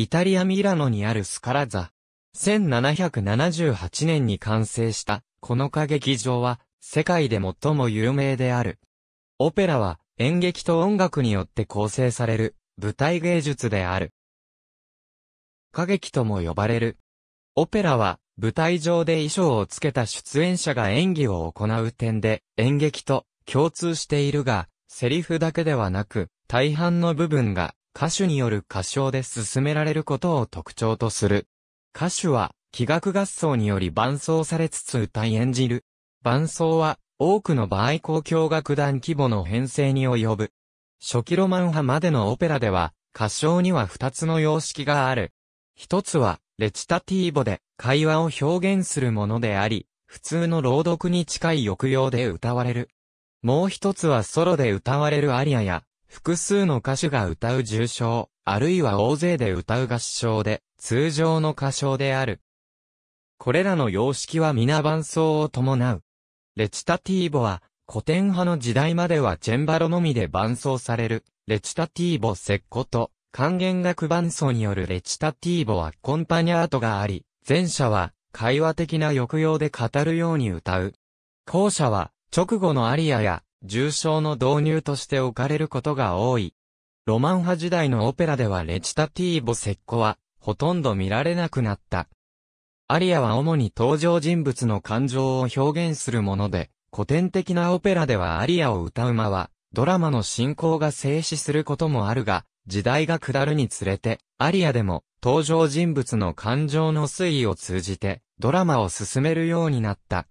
イタリア・ミラノにあるスカラザ。1778年に完成した、この歌劇場は、世界で最も有名である。オペラは、演劇と音楽によって構成される、舞台芸術である。歌劇とも呼ばれる。オペラは、舞台上で衣装をつけた出演者が演技を行う点で、演劇と共通しているが、セリフだけではなく、大半の部分が歌手による歌唱で進められることを特徴とする。歌手は、器楽合奏により伴奏されつつ歌い演じる。伴奏は、多くの場合公共楽団規模の編成に及ぶ。初期ロマン派までのオペラでは、歌唱には二つの様式がある。一つは、レチタティーボで会話を表現するものであり、普通の朗読に近い抑揚で歌われる。もう一つはソロで歌われるアリアや複数の歌手が歌う重唱、あるいは大勢で歌う合唱で、通常の歌唱である。これらの様式は皆伴奏を伴う。レチタティーボは、古典派の時代まではチェンバロのみで伴奏される、レチタティーボセッコと、管弦楽伴奏によるレチタティーボはコンパニャートがあり、前者は、会話的な抑揚で語るように歌う。後者は、直後のアリアや、重症の導入として置かれることが多い。ロマン派時代のオペラではレチタティーボセッコは、ほとんど見られなくなった。アリアは主に登場人物の感情を表現するもので、古典的なオペラではアリアを歌う間は、ドラマの進行が静止することもあるが、時代が下るにつれて、アリアでも、登場人物の感情の推移を通じて、ドラマを進めるようになった。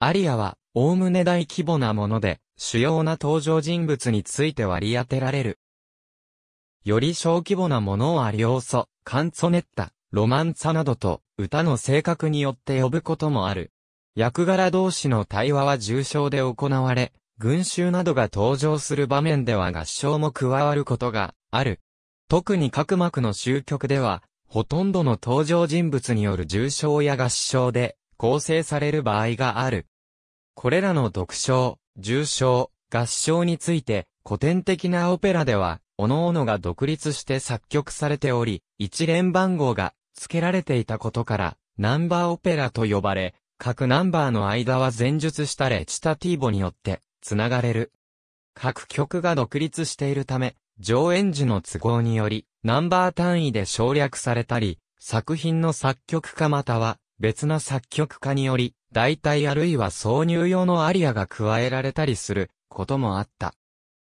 アリアは、おおむね大規模なもので、主要な登場人物について割り当てられる。より小規模なものは両素、カンソネッタ、ロマンサなどと、歌の性格によって呼ぶこともある。役柄同士の対話は重症で行われ、群衆などが登場する場面では合唱も加わることがある。特に各幕の終局では、ほとんどの登場人物による重症や合唱で構成される場合がある。これらの読唱、重唱、合唱について、古典的なオペラでは、各々が独立して作曲されており、一連番号が付けられていたことから、ナンバーオペラと呼ばれ、各ナンバーの間は前述したレチタティーボによって、繋がれる。各曲が独立しているため、上演時の都合により、ナンバー単位で省略されたり、作品の作曲家または、別な作曲家により、代替あるいは挿入用のアリアが加えられたりすることもあった。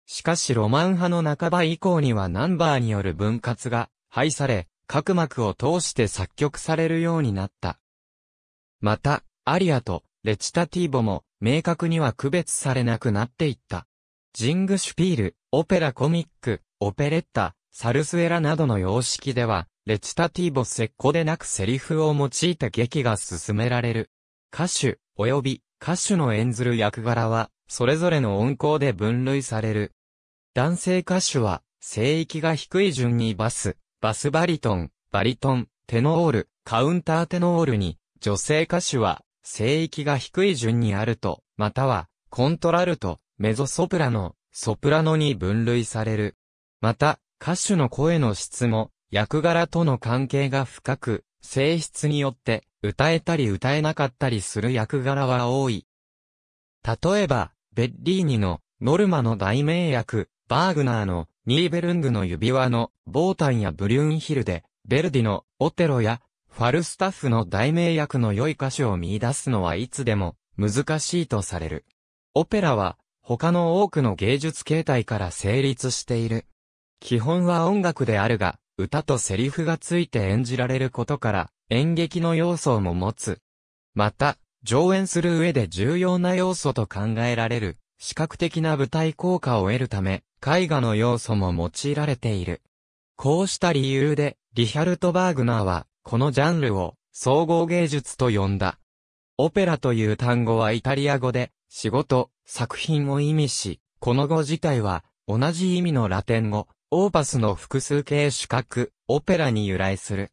しかしロマン派の半ば以降にはナンバーによる分割が廃され、各幕を通して作曲されるようになった。また、アリアとレチタティーボも明確には区別されなくなっていった。ジングシュピール、オペラコミック、オペレッタ、サルスエラなどの様式では、レチタティーボセッコでなくセリフを用いた劇が進められる。歌手、及び歌手の演ずる役柄は、それぞれの音項で分類される。男性歌手は、声域が低い順にバス、バスバリトン、バリトン、テノール、カウンターテノールに、女性歌手は、声域が低い順にあると、または、コントラルト、メゾソプラノ、ソプラノに分類される。また、歌手の声の質も、役柄との関係が深く、性質によって歌えたり歌えなかったりする役柄は多い。例えば、ベッリーニのノルマの大名役、バーグナーのニーベルングの指輪のボータンやブリューンヒルで、ベルディのオテロやファルスタッフの大名役の良い歌詞を見出すのはいつでも難しいとされる。オペラは他の多くの芸術形態から成立している。基本は音楽であるが、歌とセリフがついて演じられることから、演劇の要素も持つ。また、上演する上で重要な要素と考えられる、視覚的な舞台効果を得るため、絵画の要素も用いられている。こうした理由で、リヒャルト・バーグナーは、このジャンルを、総合芸術と呼んだ。オペラという単語はイタリア語で、仕事、作品を意味し、この語自体は、同じ意味のラテン語、オーパスの複数形主格、オペラに由来する。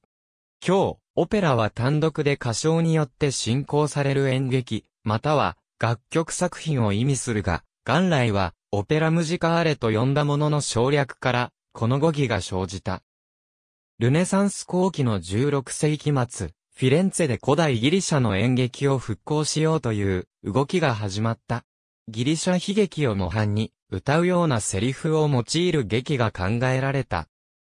今日、オペラは単独で歌唱によって進行される演劇、または楽曲作品を意味するが、元来はオペラムジカーレと呼んだものの省略から、この語義が生じた。ルネサンス後期の16世紀末、フィレンツェで古代ギリシャの演劇を復興しようという動きが始まった。ギリシャ悲劇を模範に、歌うようなセリフを用いる劇が考えられた。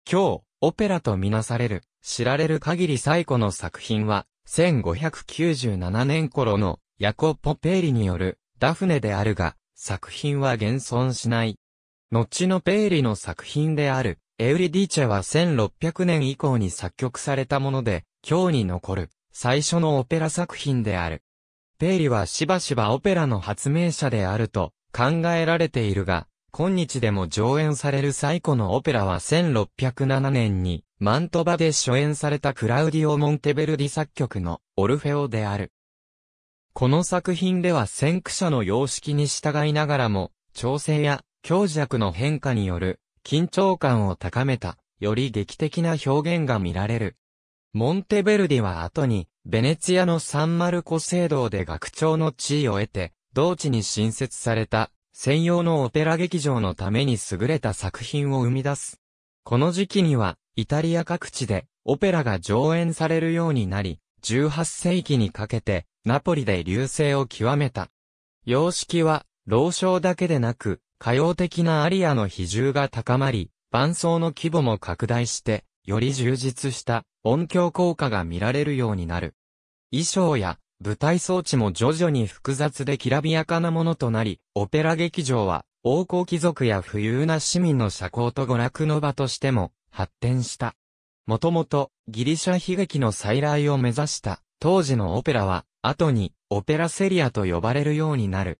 今日、オペラとみなされる、知られる限り最古の作品は、1597年頃のヤコポ・ペーリによるダフネであるが、作品は現存しない。後のペーリの作品である、エウリディチェは1600年以降に作曲されたもので、今日に残る、最初のオペラ作品である。ペイリはしばしばオペラの発明者であると考えられているが、今日でも上演される最古のオペラは1607年に、マントバで初演されたクラウディオ・モンテベルディ作曲のオルフェオである。この作品では先駆者の様式に従いながらも、調整や強弱の変化による緊張感を高めた、より劇的な表現が見られる。モンテベルディは後に、ベネツィアのサンマルコ聖堂で学長の地位を得て、同地に新設された、専用のオペラ劇場のために優れた作品を生み出す。この時期には、イタリア各地で、オペラが上演されるようになり、18世紀にかけて、ナポリで流星を極めた。様式は、老唱だけでなく、歌謡的なアリアの比重が高まり、伴奏の規模も拡大して、より充実した音響効果が見られるようになる。衣装や舞台装置も徐々に複雑できらびやかなものとなり、オペラ劇場は王侯貴族や富裕な市民の社交と娯楽の場としても発展した。もともとギリシャ悲劇の再来を目指した当時のオペラは後にオペラセリアと呼ばれるようになる。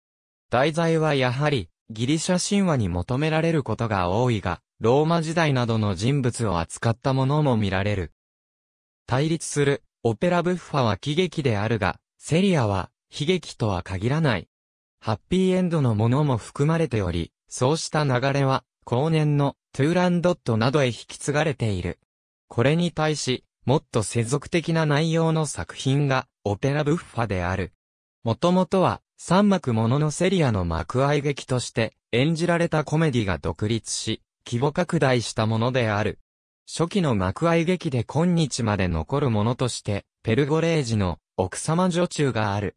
題材はやはりギリシャ神話に求められることが多いが、ローマ時代などの人物を扱ったものも見られる。対立する、オペラブッファは喜劇であるが、セリアは、悲劇とは限らない。ハッピーエンドのものも含まれており、そうした流れは、後年の、トゥーランドットなどへ引き継がれている。これに対し、もっと世俗的な内容の作品が、オペラブッファである。もともとは、三幕もののセリアの幕愛劇として、演じられたコメディが独立し、規模拡大したものである。初期の幕愛劇で今日まで残るものとして、ペルゴレージの奥様女中がある。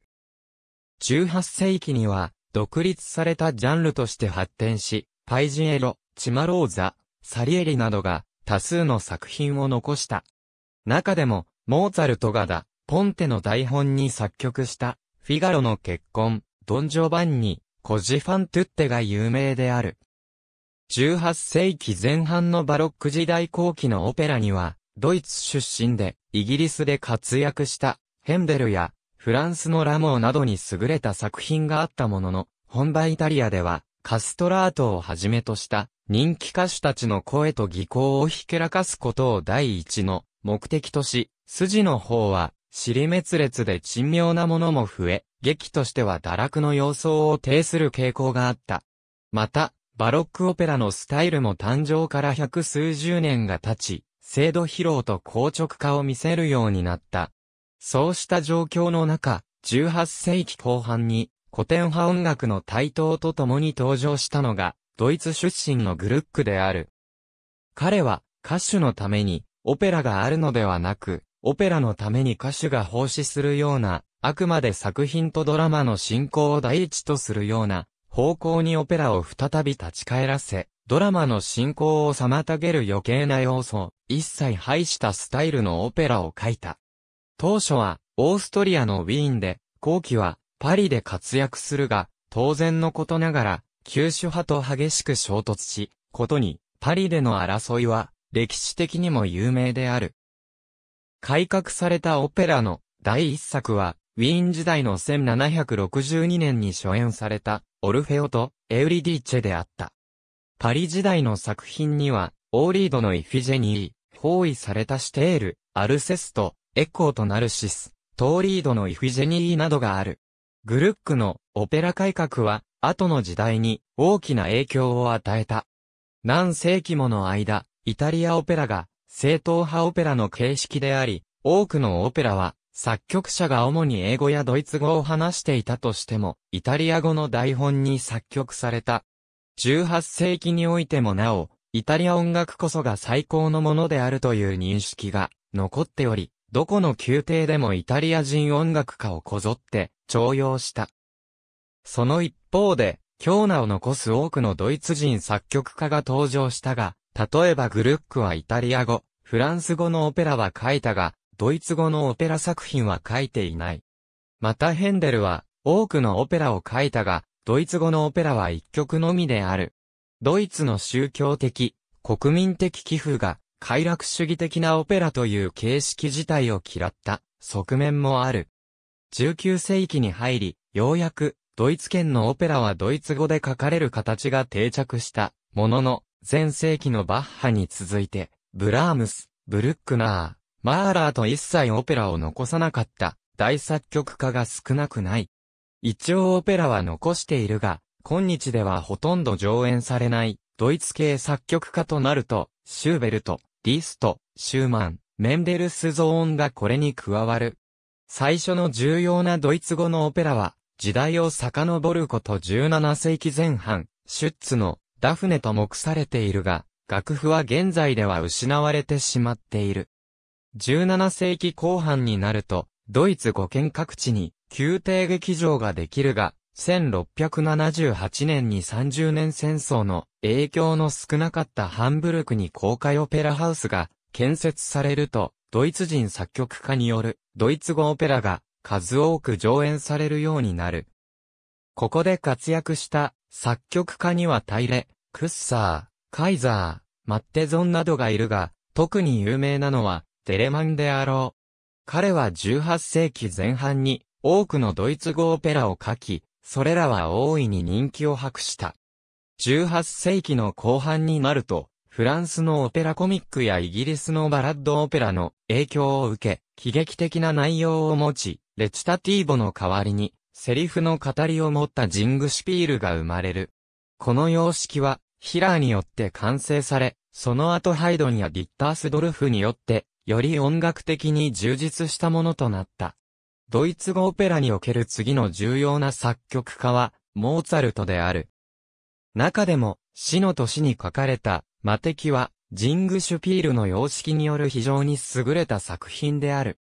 18世紀には、独立されたジャンルとして発展し、パイジエロ、チマローザ、サリエリなどが多数の作品を残した。中でも、モーツァルトがだ、ポンテの台本に作曲した、フィガロの結婚、ドンジョバンニ、コジファントゥッテが有名である。18世紀前半のバロック時代後期のオペラには、ドイツ出身で、イギリスで活躍した、ヘンデルや、フランスのラモーなどに優れた作品があったものの、本場イタリアでは、カストラートをはじめとした、人気歌手たちの声と技巧をひけらかすことを第一の目的とし、筋の方は、尻滅裂で珍妙なものも増え、劇としては堕落の様相を呈する傾向があった。また、バロックオペラのスタイルも誕生から百数十年が経ち、制度疲労と硬直化を見せるようになった。そうした状況の中、18世紀後半に古典派音楽の台頭とともに登場したのが、ドイツ出身のグルックである。彼は歌手のためにオペラがあるのではなく、オペラのために歌手が奉仕するような、あくまで作品とドラマの進行を第一とするような方向にオペラを再び立ち返らせ、ドラマの進行を妨げる余計な要素を一切排したスタイルのオペラを書いた。当初はオーストリアのウィーンで、後期はパリで活躍するが、当然のことながら、旧種派と激しく衝突し、ことに、パリでの争いは歴史的にも有名である。改革されたオペラの第一作は、ウィーン時代の1762年に初演された、オルフェオとエウリディーチェであった。パリ時代の作品には、オーリードのイフィジェニー、包囲されたシテール、アルセスト、エコーとナルシス、トーリードのイフィジェニーなどがある。グルックのオペラ改革は、後の時代に大きな影響を与えた。何世紀もの間、イタリアオペラが正統派オペラの形式であり、多くのオペラは作曲者が主に英語やドイツ語を話していたとしても、イタリア語の台本に作曲された。18世紀においてもなお、イタリア音楽こそが最高のものであるという認識が残っており、どこの宮廷でもイタリア人音楽家をこぞって徴用した。その一方で、京名を残す多くのドイツ人作曲家が登場したが、例えばグルックはイタリア語、フランス語のオペラは書いたが、ドイツ語のオペラ作品は書いていない。またヘンデルは多くのオペラを書いたが、ドイツ語のオペラは一曲のみである。ドイツの宗教的、国民的寄付が、快楽主義的なオペラという形式自体を嫌った側面もある。19世紀に入り、ようやくドイツ圏のオペラはドイツ語で書かれる形が定着したものの、前世紀のバッハに続いて、ブラームス、ブルックナー、マーラーと一切オペラを残さなかった大作曲家が少なくない。一応オペラは残しているが、今日ではほとんど上演されないドイツ系作曲家となると、シューベルト、リスト、シューマン、メンデルスゾーンがこれに加わる。最初の重要なドイツ語のオペラは、時代を遡ること17世紀前半、シュッツのダフネと目されているが、楽譜は現在では失われてしまっている。17世紀後半になると、ドイツ五県各地に宮廷劇場ができるが、1678年に30年戦争の影響の少なかったハンブルクに公開オペラハウスが建設されると、ドイツ人作曲家によるドイツ語オペラが数多く上演されるようになる。ここで活躍した作曲家にはタイレ、クッサー、カイザー、マッテゾンなどがいるが、特に有名なのはテレマンであろう。彼は18世紀前半に多くのドイツ語オペラを書き、それらは大いに人気を博した。18世紀の後半になると、フランスのオペラコミックやイギリスのバラッドオペラの影響を受け、喜劇的な内容を持ち、レチタティーボの代わりに、セリフの語りを持ったジングシピールが生まれる。この様式は、ヒラーによって完成され、その後ハイドンやディッタースドルフによってより音楽的に充実したものとなった。ドイツ語オペラにおける次の重要な作曲家は、モーツァルトである。中でも、死の年に書かれた、魔敵は、ジングシュピールの様式による非常に優れた作品である。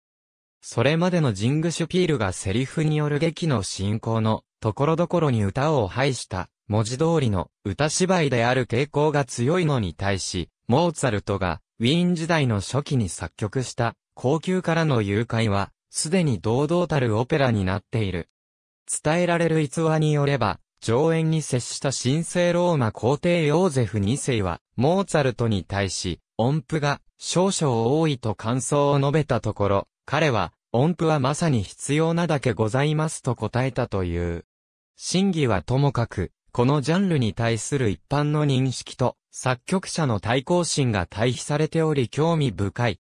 それまでのジングシュピールがセリフによる劇の進行のところどころに歌を排した文字通りの歌芝居である傾向が強いのに対し、モーツァルトがウィーン時代の初期に作曲した、高級からの誘拐は、すでに堂々たるオペラになっている。伝えられる逸話によれば、上演に接した神聖ローマ皇帝ヨーゼフ2世は、モーツァルトに対し、音符が少々多いと感想を述べたところ、彼は、音符はまさに必要なだけございますと答えたという。真偽はともかく、このジャンルに対する一般の認識と、作曲者の対抗心が対比されており興味深い。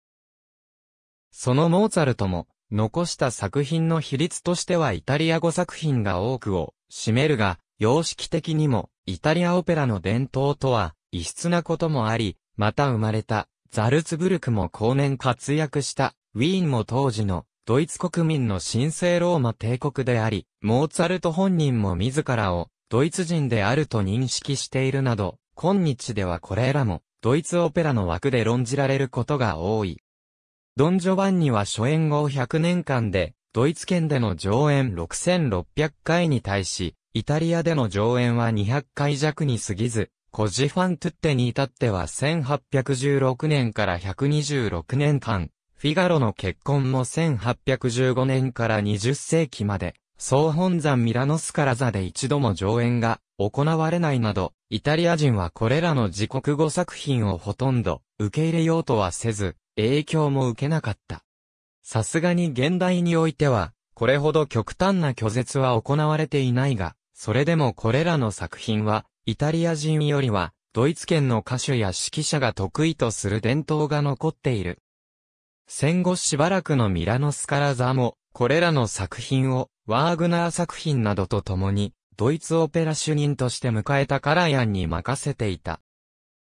そのモーツァルトも、残した作品の比率としてはイタリア語作品が多くを占めるが、様式的にも、イタリアオペラの伝統とは、異質なこともあり、また生まれた、ザルツブルクも後年活躍した、ウィーンも当時の、ドイツ国民の神聖ローマ帝国であり、モーツァルト本人も自らを、ドイツ人であると認識しているなど、今日ではこれらも、ドイツオペラの枠で論じられることが多い。ドン・ジョバンニは初演後100年間で、ドイツ圏での上演6600回に対し、イタリアでの上演は200回弱に過ぎず、コジファントゥッテに至っては1816年から126年間、フィガロの結婚も1815年から20世紀まで、総本山ミラノスカラザで一度も上演が行われないなど、イタリア人はこれらの自国語作品をほとんど受け入れようとはせず、影響も受けなかった。さすがに現代においては、これほど極端な拒絶は行われていないが、それでもこれらの作品は、イタリア人よりは、ドイツ圏の歌手や指揮者が得意とする伝統が残っている。戦後しばらくのミラノスカラザも、これらの作品をワーグナー作品などと共に、ドイツオペラ主任として迎えたカラヤンに任せていた。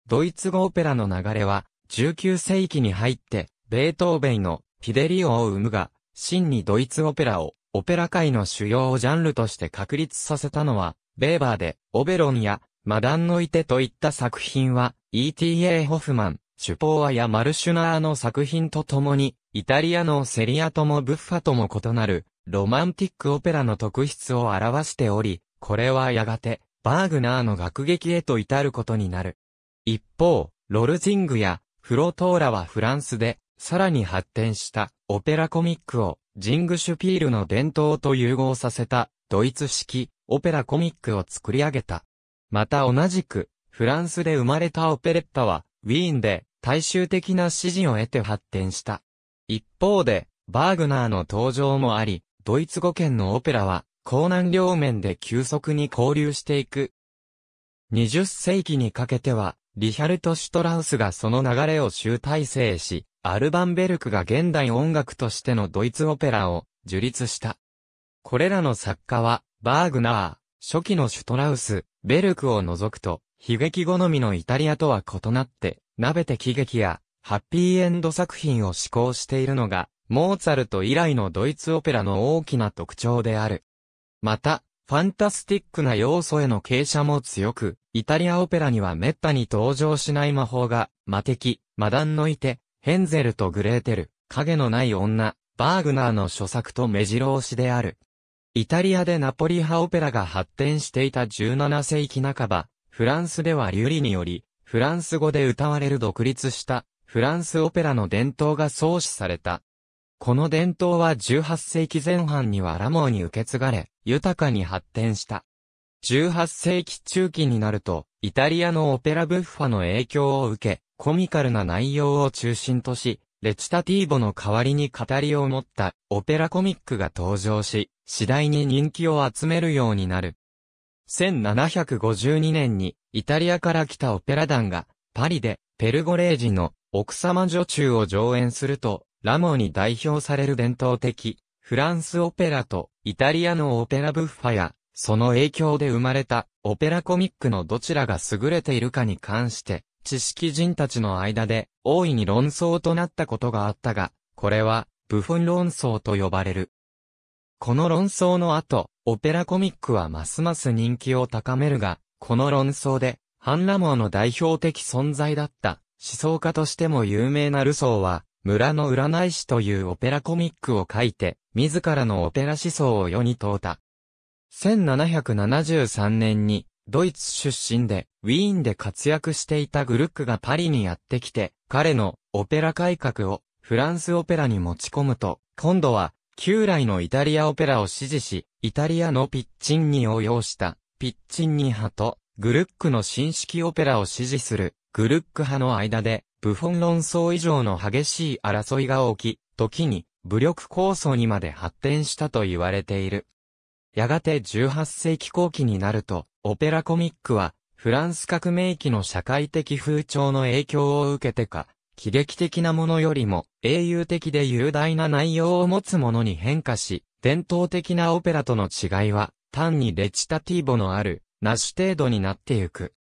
ドイツ語オペラの流れは、19世紀に入って、ベートーベイのピデリオを生むが、真にドイツオペラを、オペラ界の主要ジャンルとして確立させたのは、ベーバーで、オベロンや、マダンのいてといった作品は、E.T.A. ホフマン、シュポーアやマルシュナーの作品とともに、イタリアのセリアともブッファとも異なる、ロマンティックオペラの特質を表しており、これはやがて、バーグナーの学劇へと至ることになる。一方、ロルジングやフロトーラはフランスで、さらに発展したオペラコミックをジングシュピールの伝統と融合させたドイツ式オペラコミックを作り上げた。また同じく、フランスで生まれたオペレッタは、ウィーンで大衆的な支持を得て発展した。一方で、バーグナーの登場もあり、ドイツ語圏のオペラは、江南両面で急速に交流していく。20世紀にかけては、リヒャルト・シュトラウスがその流れを集大成し、アルバンベルクが現代音楽としてのドイツオペラを樹立した。これらの作家は、バーグナー、初期のシュトラウス、ベルクを除くと、悲劇好みのイタリアとは異なって、鍋て喜劇や、ハッピーエンド作品を志向しているのが、モーツァルト以来のドイツオペラの大きな特徴である。また、ファンタスティックな要素への傾斜も強く、イタリアオペラには滅多に登場しない魔法が、魔敵、魔弾のいて、ヘンゼルとグレーテル、影のない女、バーグナーの著作と目白押しである。イタリアでナポリ派オペラが発展していた17世紀半ば、フランスではリュリにより、フランス語で歌われる独立した、フランスオペラの伝統が創始された。この伝統は18世紀前半にはラモーに受け継がれ、豊かに発展した。18世紀中期になると、イタリアのオペラブッファの影響を受け、コミカルな内容を中心とし、レチタティーボの代わりに語りを持ったオペラコミックが登場し、次第に人気を集めるようになる。1752年にイタリアから来たオペラ団がパリでペルゴレージの奥様女中を上演するとラモに代表される伝統的、フランスオペラとイタリアのオペラブッファや、その影響で生まれたオペラコミックのどちらが優れているかに関して、知識人たちの間で大いに論争となったことがあったが、これはブフォン論争と呼ばれる。この論争の後、オペラコミックはますます人気を高めるが、この論争で、ハンラモーの代表的存在だった、思想家としても有名なルソーは、村の占い師というオペラコミックを書いて、自らのオペラ思想を世に問うた。1773年に、ドイツ出身で、ウィーンで活躍していたグルックがパリにやってきて、彼のオペラ改革をフランスオペラに持ち込むと、今度は旧来のイタリアオペラを支持し、イタリアのピッチンニを用したピッチンニ派とグルックの新式オペラを支持するグルック派の間で部分論争以上の激しい争いが起き、時に武力抗争にまで発展したと言われている。やがて18世紀後期になると、オペラコミックは、フランス革命期の社会的風潮の影響を受けてか、喜劇的なものよりも英雄的で雄大な内容を持つものに変化し、伝統的なオペラとの違いは、単にレチタティーボのある、なし程度になってゆく。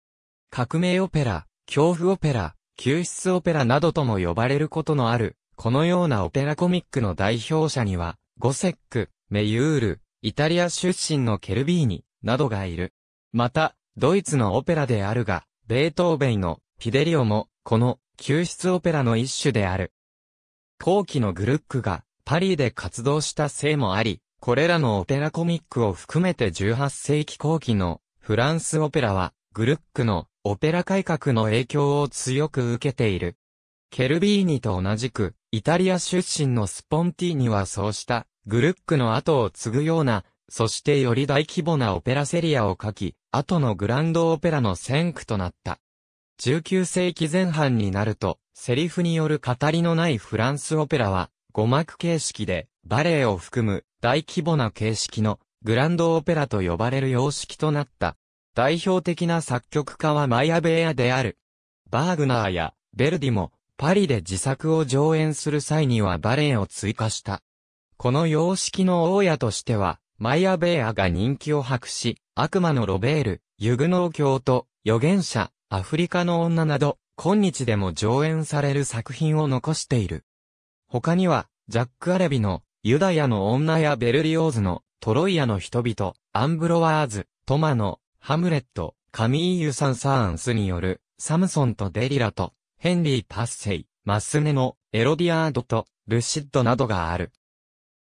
革命オペラ、恐怖オペラ、救出オペラなどとも呼ばれることのある、このようなオペラコミックの代表者には、ゴセック、メユール、イタリア出身のケルビーニ、などがいる。また、ドイツのオペラであるが、ベートーベイのピデリオも、この救出オペラの一種である。後期のグルックがパリで活動したせいもあり、これらのオペラコミックを含めて18世紀後期のフランスオペラは、グルックのオペラ改革の影響を強く受けている。ケルビーニと同じく、イタリア出身のスポンティーニはそうした、グルックの後を継ぐような、そしてより大規模なオペラセリアを書き、後のグランドオペラの先駆となった。19世紀前半になると、セリフによる語りのないフランスオペラは、語幕形式で、バレエを含む大規模な形式のグランドオペラと呼ばれる様式となった。代表的な作曲家はマイアベーアである。バーグナーやベルディもパリで自作を上演する際にはバレエを追加した。この様式の大家としては、マイアベーアが人気を博し、悪魔のロベール、ユグノー教と、預言者、アフリカの女など、今日でも上演される作品を残している。他には、ジャック・アレビの、ユダヤの女やベルリオーズの、トロイアの人々、アンブロワーズ、トマの、ハムレット、カミーユ・サン・サーンスによる、サムソンとデリラと、ヘンリー・パッセイ、マスネの、エロディアードと、ルシッドなどがある。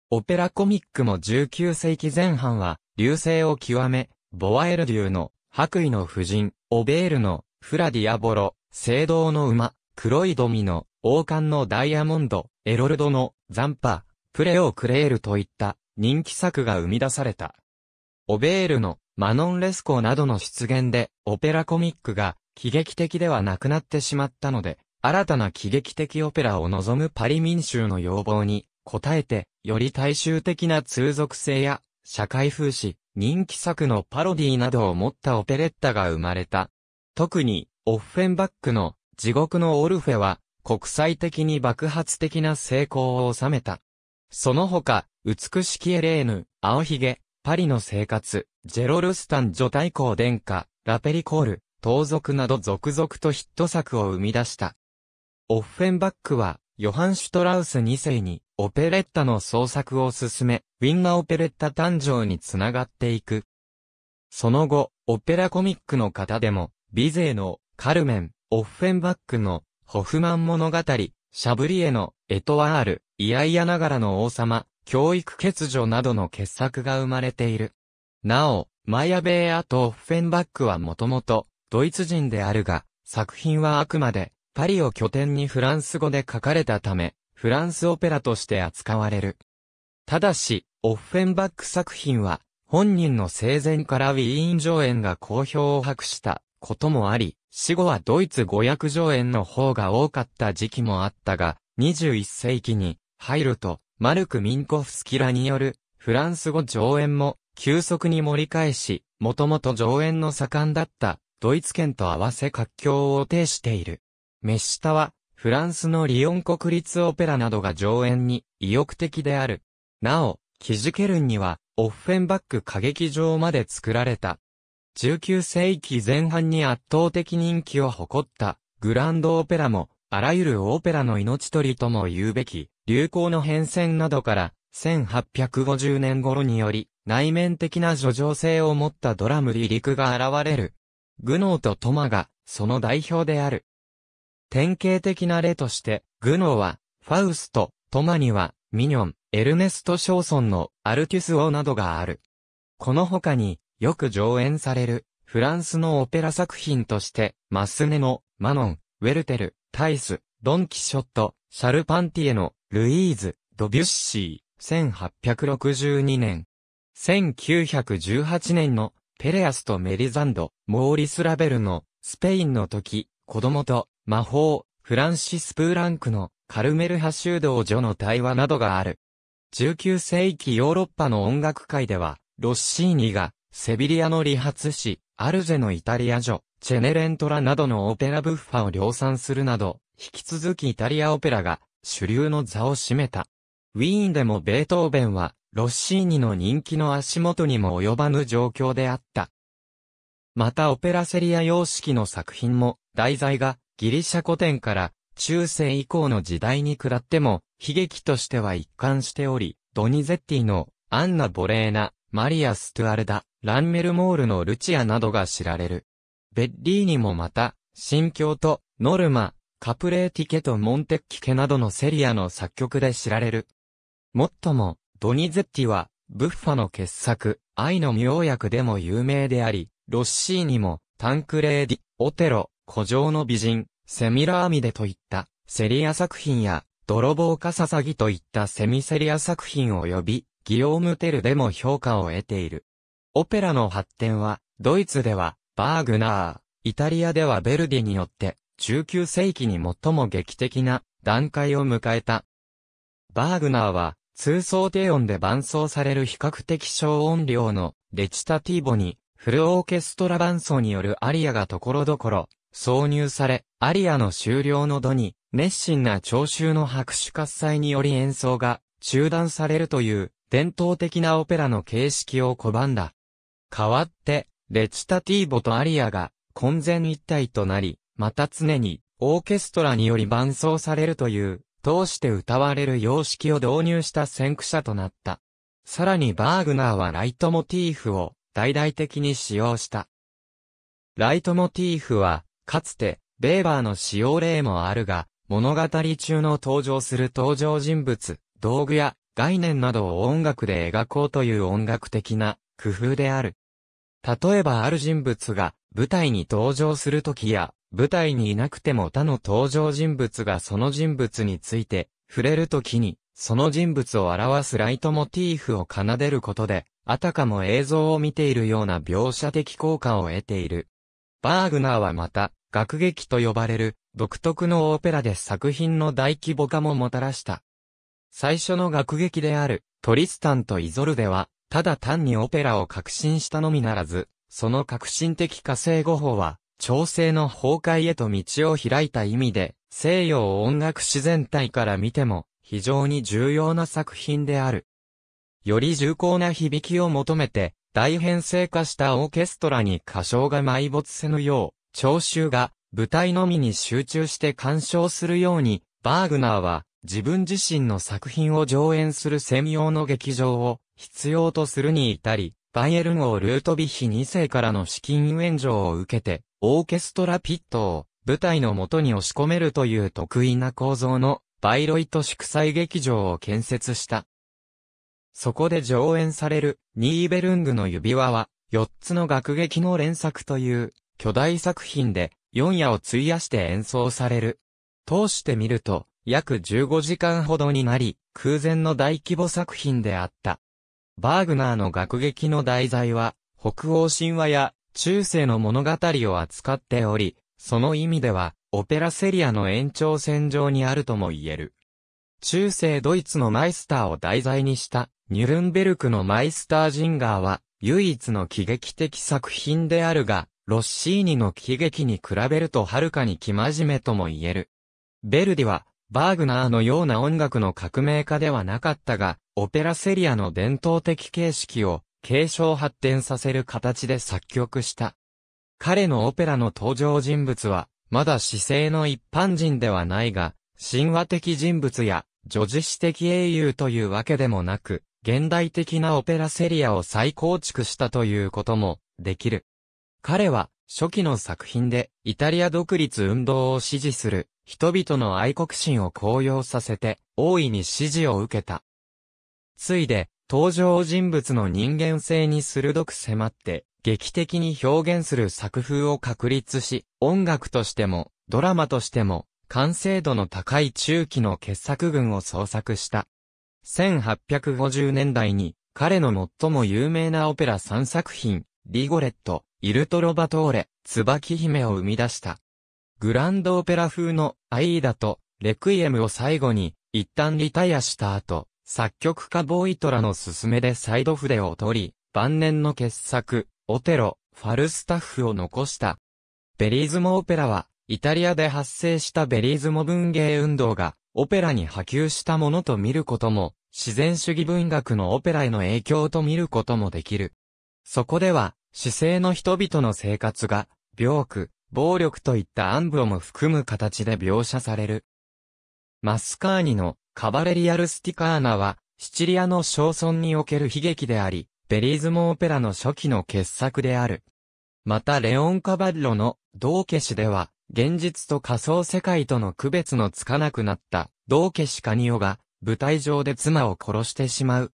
オペラコミックも19世紀前半は、流星を極め、ボワエルデューの、白衣の夫人、オベールの、フラディアボロ、聖堂の馬、黒いドミの、王冠のダイヤモンド、エロルドの、ザンパ、プレオクレールといった、人気作が生み出された。オベールの、マノン・レスコーなどの出現で、オペラコミックが、喜劇的ではなくなってしまったので、新たな喜劇的オペラを望むパリ民衆の要望に、応えて、より大衆的な通俗性や、社会風刺、人気作のパロディなどを持ったオペレッタが生まれた。特に、オッフェンバックの、地獄のオルフェは、国際的に爆発的な成功を収めた。その他、美しきエレーヌ、青ひげ、パリの生活、ジェロルスタン女大公殿下、ラペリコール、盗賊など続々とヒット作を生み出した。オッフェンバックは、ヨハン・シュトラウス2世に、オペレッタの創作を進め、ウィンナ・オペレッタ誕生につながっていく。その後、オペラコミックの方でも、ビゼーの、カルメン、オッフェンバックの、ホフマン物語、シャブリエの、エトワール、いやいやながらの王様、教育欠如などの傑作が生まれている。なお、マイアベーアとオッフェンバックはもともとドイツ人であるが、作品はあくまでパリを拠点にフランス語で書かれたため、フランスオペラとして扱われる。ただし、オッフェンバック作品は、本人の生前からウィーン上演が好評を博したこともあり、死後はドイツ語訳上演の方が多かった時期もあったが、21世紀に入ると、マルク・ミンコフスキラによる、フランス語上演も、急速に盛り返し、もともと上演の盛んだった、ドイツ圏と合わせ活況を呈している。メッシタは、フランスのリヨン国立オペラなどが上演に意欲的である。なお、キジケルンには、オッフェンバック歌劇場まで作られた。19世紀前半に圧倒的人気を誇った、グランドオペラも、あらゆるオペラの命取りとも言うべき、流行の変遷などから、1850年頃により、内面的な叙情性を持ったドラム離陸が現れる。グノーとトマが、その代表である。典型的な例として、グノーは、ファウスト、トマには、ミニョン、エルネスト・ショーソンの、アルキュス王などがある。この他に、よく上演される、フランスのオペラ作品として、マスネの、マノン、ウェルテル、タイス、ドン・キショット、シャルパンティエの、ルイーズ・ドビュッシー、1862年。1918年のペレアスとメリザンド、モーリス・ラベルのスペインの時、子供と魔法、フランシス・プーランクのカルメル派修道女の対話などがある。19世紀ヨーロッパの音楽界では、ロッシーニがセビリアの理髪師、アルゼのイタリア女、チェネレントラなどのオペラブッファを量産するなど、引き続きイタリアオペラが主流の座を占めた。ウィーンでもベートーベンは、ロッシーニの人気の足元にも及ばぬ状況であった。またオペラセリア様式の作品も、題材がギリシャ古典から中世以降の時代に下っても、悲劇としては一貫しており、ドニゼッティのアンナ・ボレーナ、マリア・ストゥアルダ、ランメルモールのルチアなどが知られる。ベッリーニもまた、心境とノルマ、カプレーティケとモンテッキケなどのセリアの作曲で知られる。もっとも、ドニゼッティは、ブッファの傑作、愛の妙薬でも有名であり、ロッシーにも、タンクレーディ、オテロ、古城の美人、セミラーミデといったセリア作品や、泥棒かささぎといったセミセリア作品及び、ギオームテルでも評価を得ている。オペラの発展は、ドイツでは、バーグナー、イタリアではベルディによって、19世紀に最も劇的な段階を迎えた。バーグナーは、通奏低音で伴奏される比較的小音量のレチタティーボに、フルオーケストラ伴奏によるアリアが所々挿入され、アリアの終了の度に、熱心な聴衆の拍手喝采により演奏が中断されるという伝統的なオペラの形式を拒んだ。代わって、レチタティーボとアリアが混然一体となり、また常に、オーケストラにより伴奏されるという、通して歌われる様式を導入した先駆者となった。さらにバーグナーはライトモティーフを大々的に使用した。ライトモティーフは、かつて、ベーバーの使用例もあるが、物語中の登場する登場人物、道具や概念などを音楽で描こうという音楽的な工夫である。例えばある人物が舞台に登場するときや、舞台にいなくても他の登場人物がその人物について、触れるときに、その人物を表すライトモティーフを奏でることで、あたかも映像を見ているような描写的効果を得ている。バーグナーはまた、学劇と呼ばれる、独特のオペラで作品の大規模化ももたらした。最初の学劇である、トリスタンとイゾルでは、ただ単にオペラを革新したのみならず、その革新的火星語法は、調整の崩壊へと道を開いた意味で、西洋音楽自然体から見ても、非常に重要な作品である。より重厚な響きを求めて、大編成化したオーケストラに歌唱が埋没せぬよう、聴衆が舞台のみに集中して鑑賞するように、バーグナーは自分自身の作品を上演する専用の劇場を必要とするに至り、バイエルン王ルートビヒ2世からの資金援助を受けて、オーケストラピットを舞台の元に押し込めるという得意な構造のバイロイト祝祭劇場を建設した。そこで上演されるニーベルングの指輪は4つの楽劇の連作という巨大作品で4夜を費やして演奏される。通してみると約15時間ほどになり空前の大規模作品であった。バーグナーの学劇の題材は、北欧神話や中世の物語を扱っており、その意味では、オペラセリアの延長線上にあるとも言える。中世ドイツのマイスターを題材にした、ニュルンベルクのマイスタージンガーは、唯一の喜劇的作品であるが、ロッシーニの喜劇に比べるとはるかに生真面目とも言える。ベルディは、バーグナーのような音楽の革命家ではなかったが、オペラセリアの伝統的形式を継承発展させる形で作曲した。彼のオペラの登場人物は、まだ市政の一般人ではないが、神話的人物や、女児史的英雄というわけでもなく、現代的なオペラセリアを再構築したということも、できる。彼は、初期の作品で、イタリア独立運動を支持する、人々の愛国心を高揚させて、大いに支持を受けた。ついで、登場人物の人間性に鋭く迫って、劇的に表現する作風を確立し、音楽としても、ドラマとしても、完成度の高い中期の傑作群を創作した。1850年代に、彼の最も有名なオペラ3作品、リゴレット、イルトロバトーレ、椿姫を生み出した。グランドオペラ風のアイーダとレクイエムを最後に一旦リタイアした後、作曲家ボーイトラの勧めでサイド筆を取り、晩年の傑作、オテロ、ファルスタッフを残した。ベリーズモオペラは、イタリアで発生したベリーズモ文芸運動が、オペラに波及したものと見ることも、自然主義文学のオペラへの影響と見ることもできる。そこでは、市政の人々の生活が、病苦、暴力といった暗部をも含む形で描写される。マスカーニのカバレリアルスティカーナは、シチリアの小村における悲劇であり、ベリーズモオペラの初期の傑作である。またレオン・カバッロの道化師では、現実と仮想世界との区別のつかなくなった道化師カニオが舞台上で妻を殺してしまう。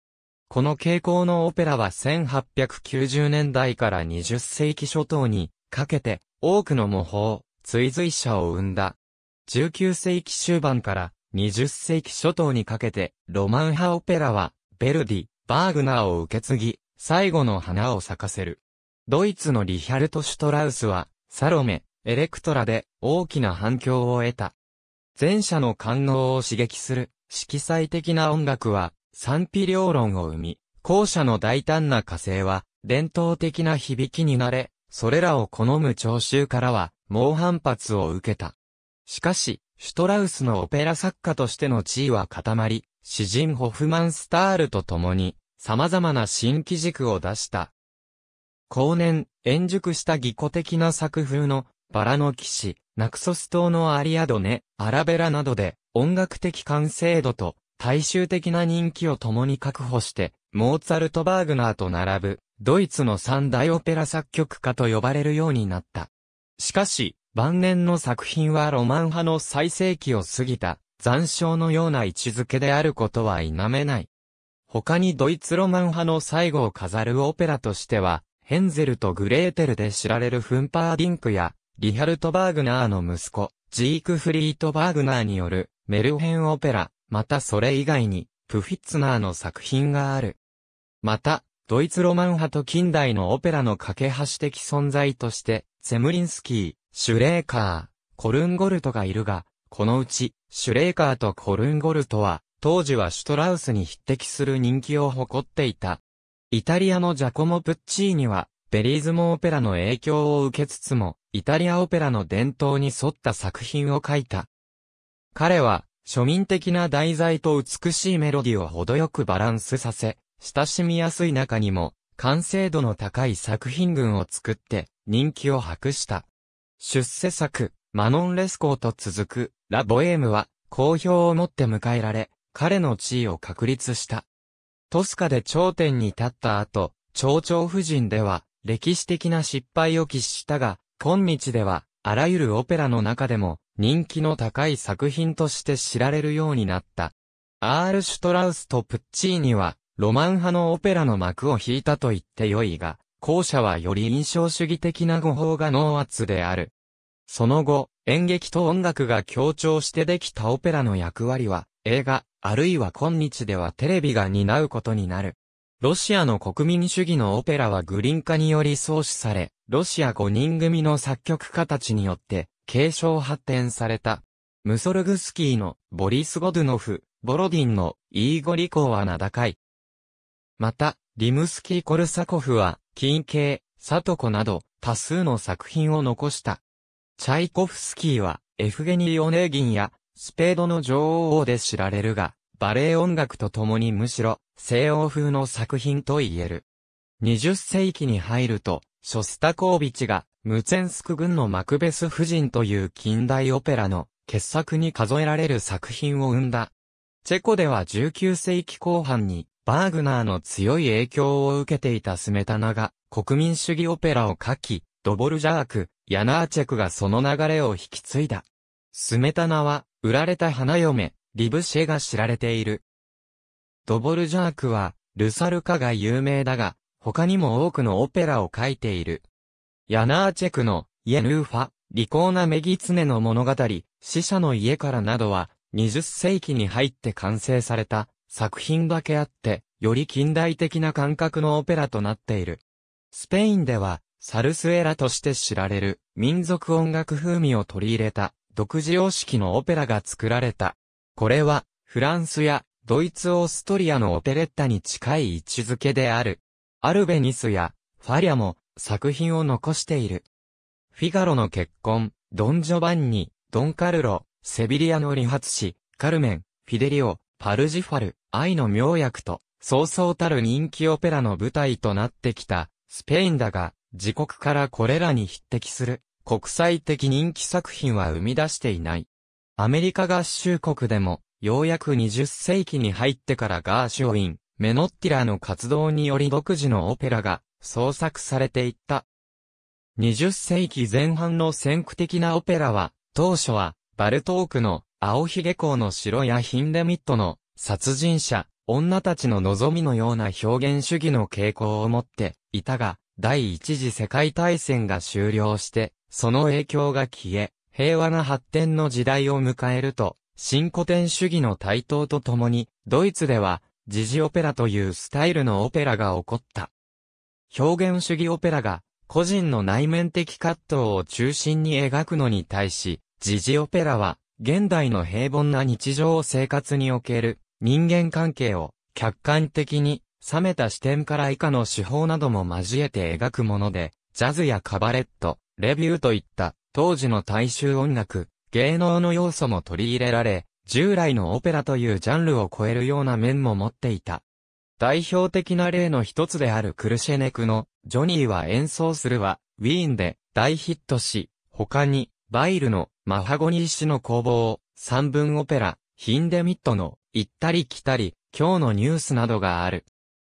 この傾向のオペラは1890年代から20世紀初頭にかけて多くの模倣、追随者を生んだ。19世紀終盤から20世紀初頭にかけて、ロマン派オペラは、ベルディ、バーグナーを受け継ぎ、最後の花を咲かせる。ドイツのリヒャルト・シュトラウスは、サロメ、エレクトラで大きな反響を得た。前者の感能を刺激する色彩的な音楽は賛否両論を生み、後者の大胆な火星は伝統的な響きになれ、それらを好む聴衆からは、猛反発を受けた。しかし、シュトラウスのオペラ作家としての地位は固まり、詩人ホフマンスタールと共に、様々な新機軸を出した。後年、円熟した技巧的な作風の、バラの騎士、ナクソス島のアリアドネ、アラベラなどで、音楽的完成度と、大衆的な人気を共に確保して、モーツァルト・バーグナーと並ぶ、ドイツの三大オペラ作曲家と呼ばれるようになった。しかし、晩年の作品はロマン派の最盛期を過ぎた、残照のような位置づけであることは否めない。他にドイツロマン派の最後を飾るオペラとしては、ヘンゼルとグレーテルで知られるフンパーディンクや、リハルト・バーグナーの息子、ジーク・フリート・バーグナーによる、メルヘン・オペラ、またそれ以外に、プフィッツナーの作品がある。また、ドイツロマン派と近代のオペラの架け橋的存在として、セムリンスキー、シュレーカー、コルンゴルトがいるが、このうち、シュレーカーとコルンゴルトは、当時はシュトラウスに匹敵する人気を誇っていた。イタリアのジャコモ・プッチーニは、ベリーズモオペラの影響を受けつつも、イタリアオペラの伝統に沿った作品を書いた。彼は、庶民的な題材と美しいメロディを程よくバランスさせ、親しみやすい中にも、完成度の高い作品群を作って人気を博した。出世作、マノン・レスコーと続く、ラ・ボエームは、好評を持って迎えられ、彼の地位を確立した。トスカで頂点に立った後、蝶々夫人では、歴史的な失敗を喫したが、今日では、あらゆるオペラの中でも、人気の高い作品として知られるようになった。アール・シュトラウスとプッチーニは、ロマン派のオペラの幕を引いたと言って良いが、後者はより印象主義的な語法が脳圧である。その後、演劇と音楽が協調してできたオペラの役割は、映画、あるいは今日ではテレビが担うことになる。ロシアの国民主義のオペラはグリン化により創始され、ロシア5人組の作曲家たちによって、継承発展された。ムソルグスキーのボリス・ゴドゥノフ、ボロディンのイーゴリコーは名高い。また、リムスキー・コルサコフは、近景、サトコなど、多数の作品を残した。チャイコフスキーは、エフゲニー・オネーギンや、スペードの女王で知られるが、バレエ音楽と共にむしろ、西欧風の作品と言える。20世紀に入ると、ショスタコービチが、ムツェンスク軍のマクベス夫人という近代オペラの傑作に数えられる作品を生んだ。チェコでは19世紀後半にバーグナーの強い影響を受けていたスメタナが、国民主義オペラを書き、ドボルジャーク、ヤナーチェクがその流れを引き継いだ。スメタナは、売られた花嫁、リブシェが知られている。ドボルジャークは、ルサルカが有名だが、他にも多くのオペラを書いている。ヤナーチェクの、イエヌーファ、利口なメギツネの物語、死者の家からなどは、20世紀に入って完成された、作品だけあって、より近代的な感覚のオペラとなっている。スペインでは、サルスエラとして知られる民族音楽風味を取り入れた独自様式のオペラが作られた。これはフランスやドイツオーストリアのオペレッタに近い位置づけである。アルベニスやファリアも作品を残している。フィガロの結婚、ドン・ジョバンニ、ドン・カルロ、セビリアの理髪師、カルメン、フィデリオ、パルジファル、愛の妙薬と、そうそうたる人気オペラの舞台となってきた、スペインだが、自国からこれらに匹敵する、国際的人気作品は生み出していない。アメリカ合衆国でも、ようやく20世紀に入ってからガーシュウィン、メノッティラの活動により独自のオペラが創作されていった。20世紀前半の先駆的なオペラは、当初は、バルトークの青ひげの城やヒンデミットの殺人者、女たちの望みのような表現主義の傾向を持っていたが、第一次世界大戦が終了して、その影響が消え、平和な発展の時代を迎えると、新古典主義の台頭とともに、ドイツでは、時事オペラというスタイルのオペラが起こった。表現主義オペラが、個人の内面的葛藤を中心に描くのに対し、時事オペラは、現代の平凡な日常生活における人間関係を客観的に冷めた視点から以下の手法なども交えて描くもので、ジャズやカバレット、レビューといった当時の大衆音楽、芸能の要素も取り入れられ、従来のオペラというジャンルを超えるような面も持っていた。代表的な例の一つであるクルシェネクのジョニーは演奏するはウィーンで大ヒットし、他にバイルのマハゴニー氏の工房、三文オペラ、ヒンデミットの行ったり来たり、今日のニュースなどがある。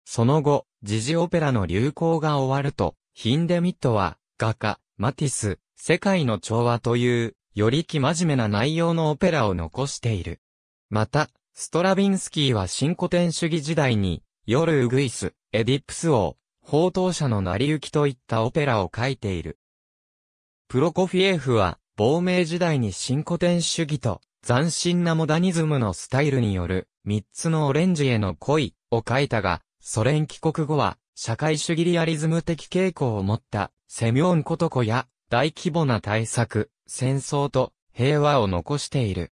その後、時事オペラの流行が終わると、ヒンデミットは、画家、マティス、世界の調和という、より気真面目な内容のオペラを残している。また、ストラビンスキーは新古典主義時代に、夜ウグイス、エディプス王、宝刀者の成り行きといったオペラを書いている。プロコフィエフは、亡命時代に新古典主義と斬新なモダニズムのスタイルによる、三つのオレンジへの恋を書いたが、ソ連帰国後は、社会主義リアリズム的傾向を持った、セミョン・コトコや、大規模な対策、戦争と、平和を残している。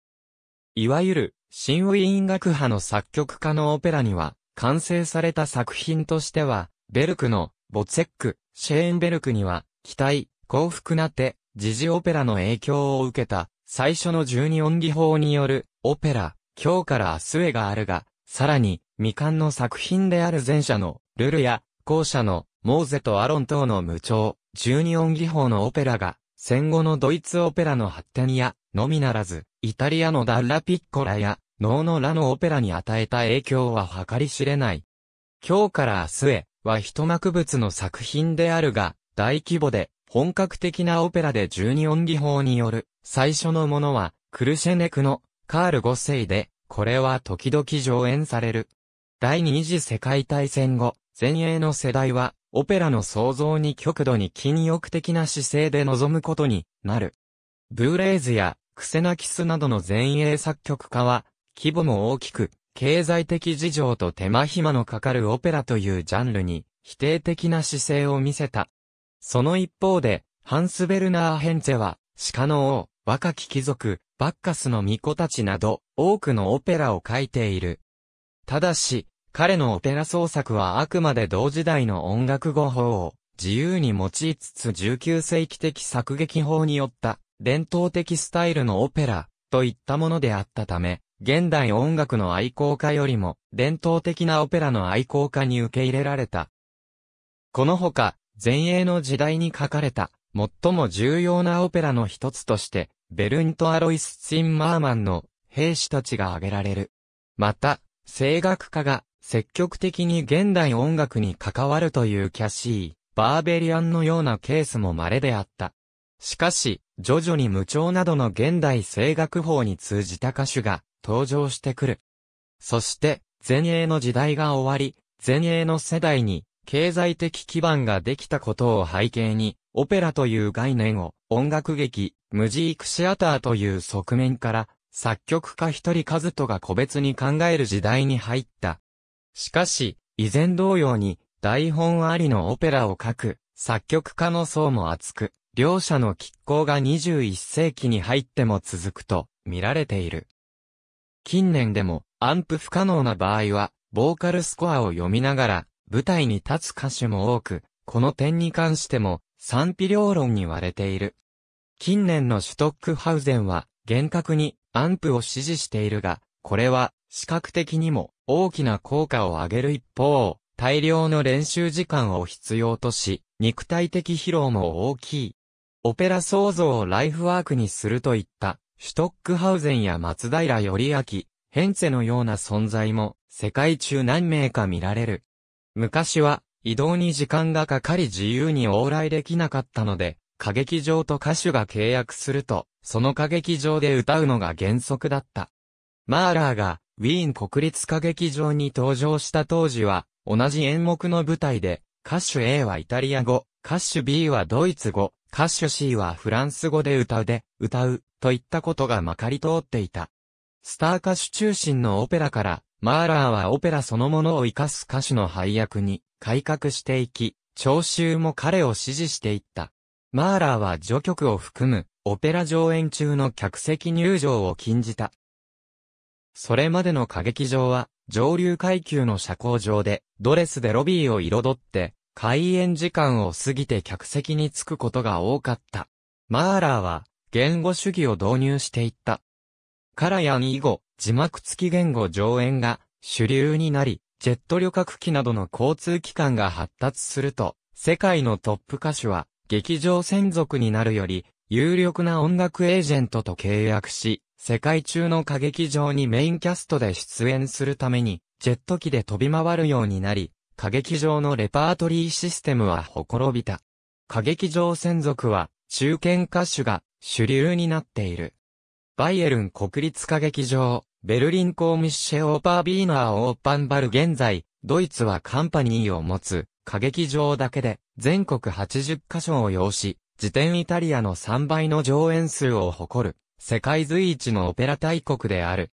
いわゆる、新ウィーン学派の作曲家のオペラには、完成された作品としては、ベルクの、ボツェック、シェーンベルクには、期待、幸福な手、時事オペラの影響を受けた、最初の十二音技法による、オペラ、今日から明日へがあるが、さらに、未完の作品である前者の、ルルや、後者の、モーゼとアロン等の無調、十二音技法のオペラが、戦後のドイツオペラの発展や、のみならず、イタリアのダッラピッコラや、ノーノラのオペラに与えた影響は計り知れない。今日から明日へは一幕物の作品であるが、大規模で本格的なオペラで12音技法による最初のものはクルシェネクのカール5世で、これは時々上演される。第二次世界大戦後、前衛の世代は、オペラの創造に極度に禁欲的な姿勢で臨むことになる。ブーレーズやクセナキスなどの前衛作曲家は、規模も大きく、経済的事情と手間暇のかかるオペラというジャンルに、否定的な姿勢を見せた。その一方で、ハンス・ベルナー・ヘンツェは、鹿の王、若き貴族、バッカスの巫女たちなど、多くのオペラを書いている。ただし、彼のオペラ創作はあくまで同時代の音楽語法を自由に用いつつ19世紀的作劇法によった伝統的スタイルのオペラといったものであったため、現代音楽の愛好家よりも伝統的なオペラの愛好家に受け入れられた。このほか、前衛の時代に書かれた、最も重要なオペラの一つとして、ベルント・アロイス・ツンマーマンの兵士たちが挙げられる。また、声楽家が積極的に現代音楽に関わるというキャシー、バーベリアンのようなケースも稀であった。しかし、徐々に無調などの現代声楽法に通じた歌手が登場してくる。そして、前衛の時代が終わり、前衛の世代に経済的基盤ができたことを背景に、オペラという概念を音楽劇、ムジークシアターという側面から、作曲家一人数とが個別に考える時代に入った。しかし、以前同様に、台本ありのオペラを書く、作曲家の層も厚く、両者の拮抗が21世紀に入っても続くと見られている。近年でも、アンプ不可能な場合は、ボーカルスコアを読みながら、舞台に立つ歌手も多く、この点に関しても賛否両論に割れている。近年のシュトックハウゼンは厳格にアンプを支持しているが、これは視覚的にも大きな効果を上げる一方、大量の練習時間を必要とし、肉体的疲労も大きい。オペラ創造をライフワークにするといった、シュトックハウゼンや松平頼明、ヘンツェのような存在も世界中何名か見られる。昔は、移動に時間がかかり自由に往来できなかったので、歌劇場と歌手が契約すると、その歌劇場で歌うのが原則だった。マーラーが、ウィーン国立歌劇場に登場した当時は、同じ演目の舞台で、歌手 A はイタリア語、歌手 B はドイツ語、歌手 C はフランス語で歌うで、歌う、といったことがまかり通っていた。スター歌手中心のオペラから、マーラーはオペラそのものを生かす歌手の配役に改革していき、聴衆も彼を支持していった。マーラーは序曲を含むオペラ上演中の客席入場を禁じた。それまでの歌劇場は上流階級の社交場でドレスでロビーを彩って開演時間を過ぎて客席に着くことが多かった。マーラーは言語主義を導入していった。カラヤン以後、字幕付き言語上演が主流になり、ジェット旅客機などの交通機関が発達すると、世界のトップ歌手は劇場専属になるより、有力な音楽エージェントと契約し、世界中の歌劇場にメインキャストで出演するために、ジェット機で飛び回るようになり、歌劇場のレパートリーシステムはほころびた。歌劇場専属は、中堅歌手が主流になっている。バイエルン国立歌劇場、ベルリンコーミッシェ・オーパービーナー・オーパンバル現在、ドイツはカンパニーを持つ、歌劇場だけで、全国80カ所を要し、時点イタリアの3倍の上演数を誇る、世界随一のオペラ大国である。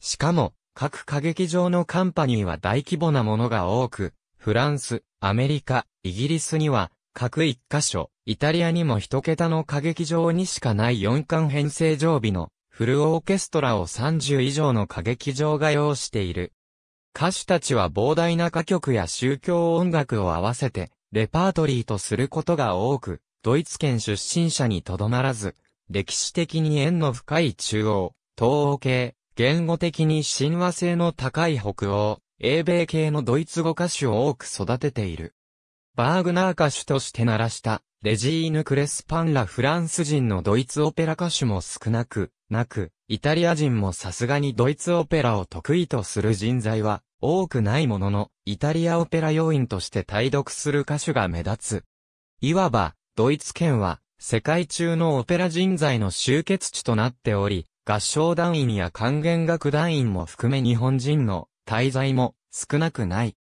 しかも、各歌劇場のカンパニーは大規模なものが多く、フランス、アメリカ、イギリスには、各1カ所、イタリアにも一桁の歌劇場にしかない4巻編成常備のフルオーケストラを30以上の歌劇場が用している。歌手たちは膨大な歌曲や宗教音楽を合わせて、レパートリーとすることが多く、ドイツ圏出身者にとどまらず、歴史的に縁の深い中央、東欧系、言語的に神話性の高い北欧、英米系のドイツ語歌手を多く育てている。バーグナー歌手として鳴らしたレジーヌ・クレスパンらフランス人のドイツオペラ歌手も少なく、なく、イタリア人もさすがにドイツオペラを得意とする人材は多くないものの、イタリアオペラ要員として対読する歌手が目立つ。いわば、ドイツ圏は、世界中のオペラ人材の集結地となっており、合唱団員や管弦楽団員も含め日本人の滞在も少なくない。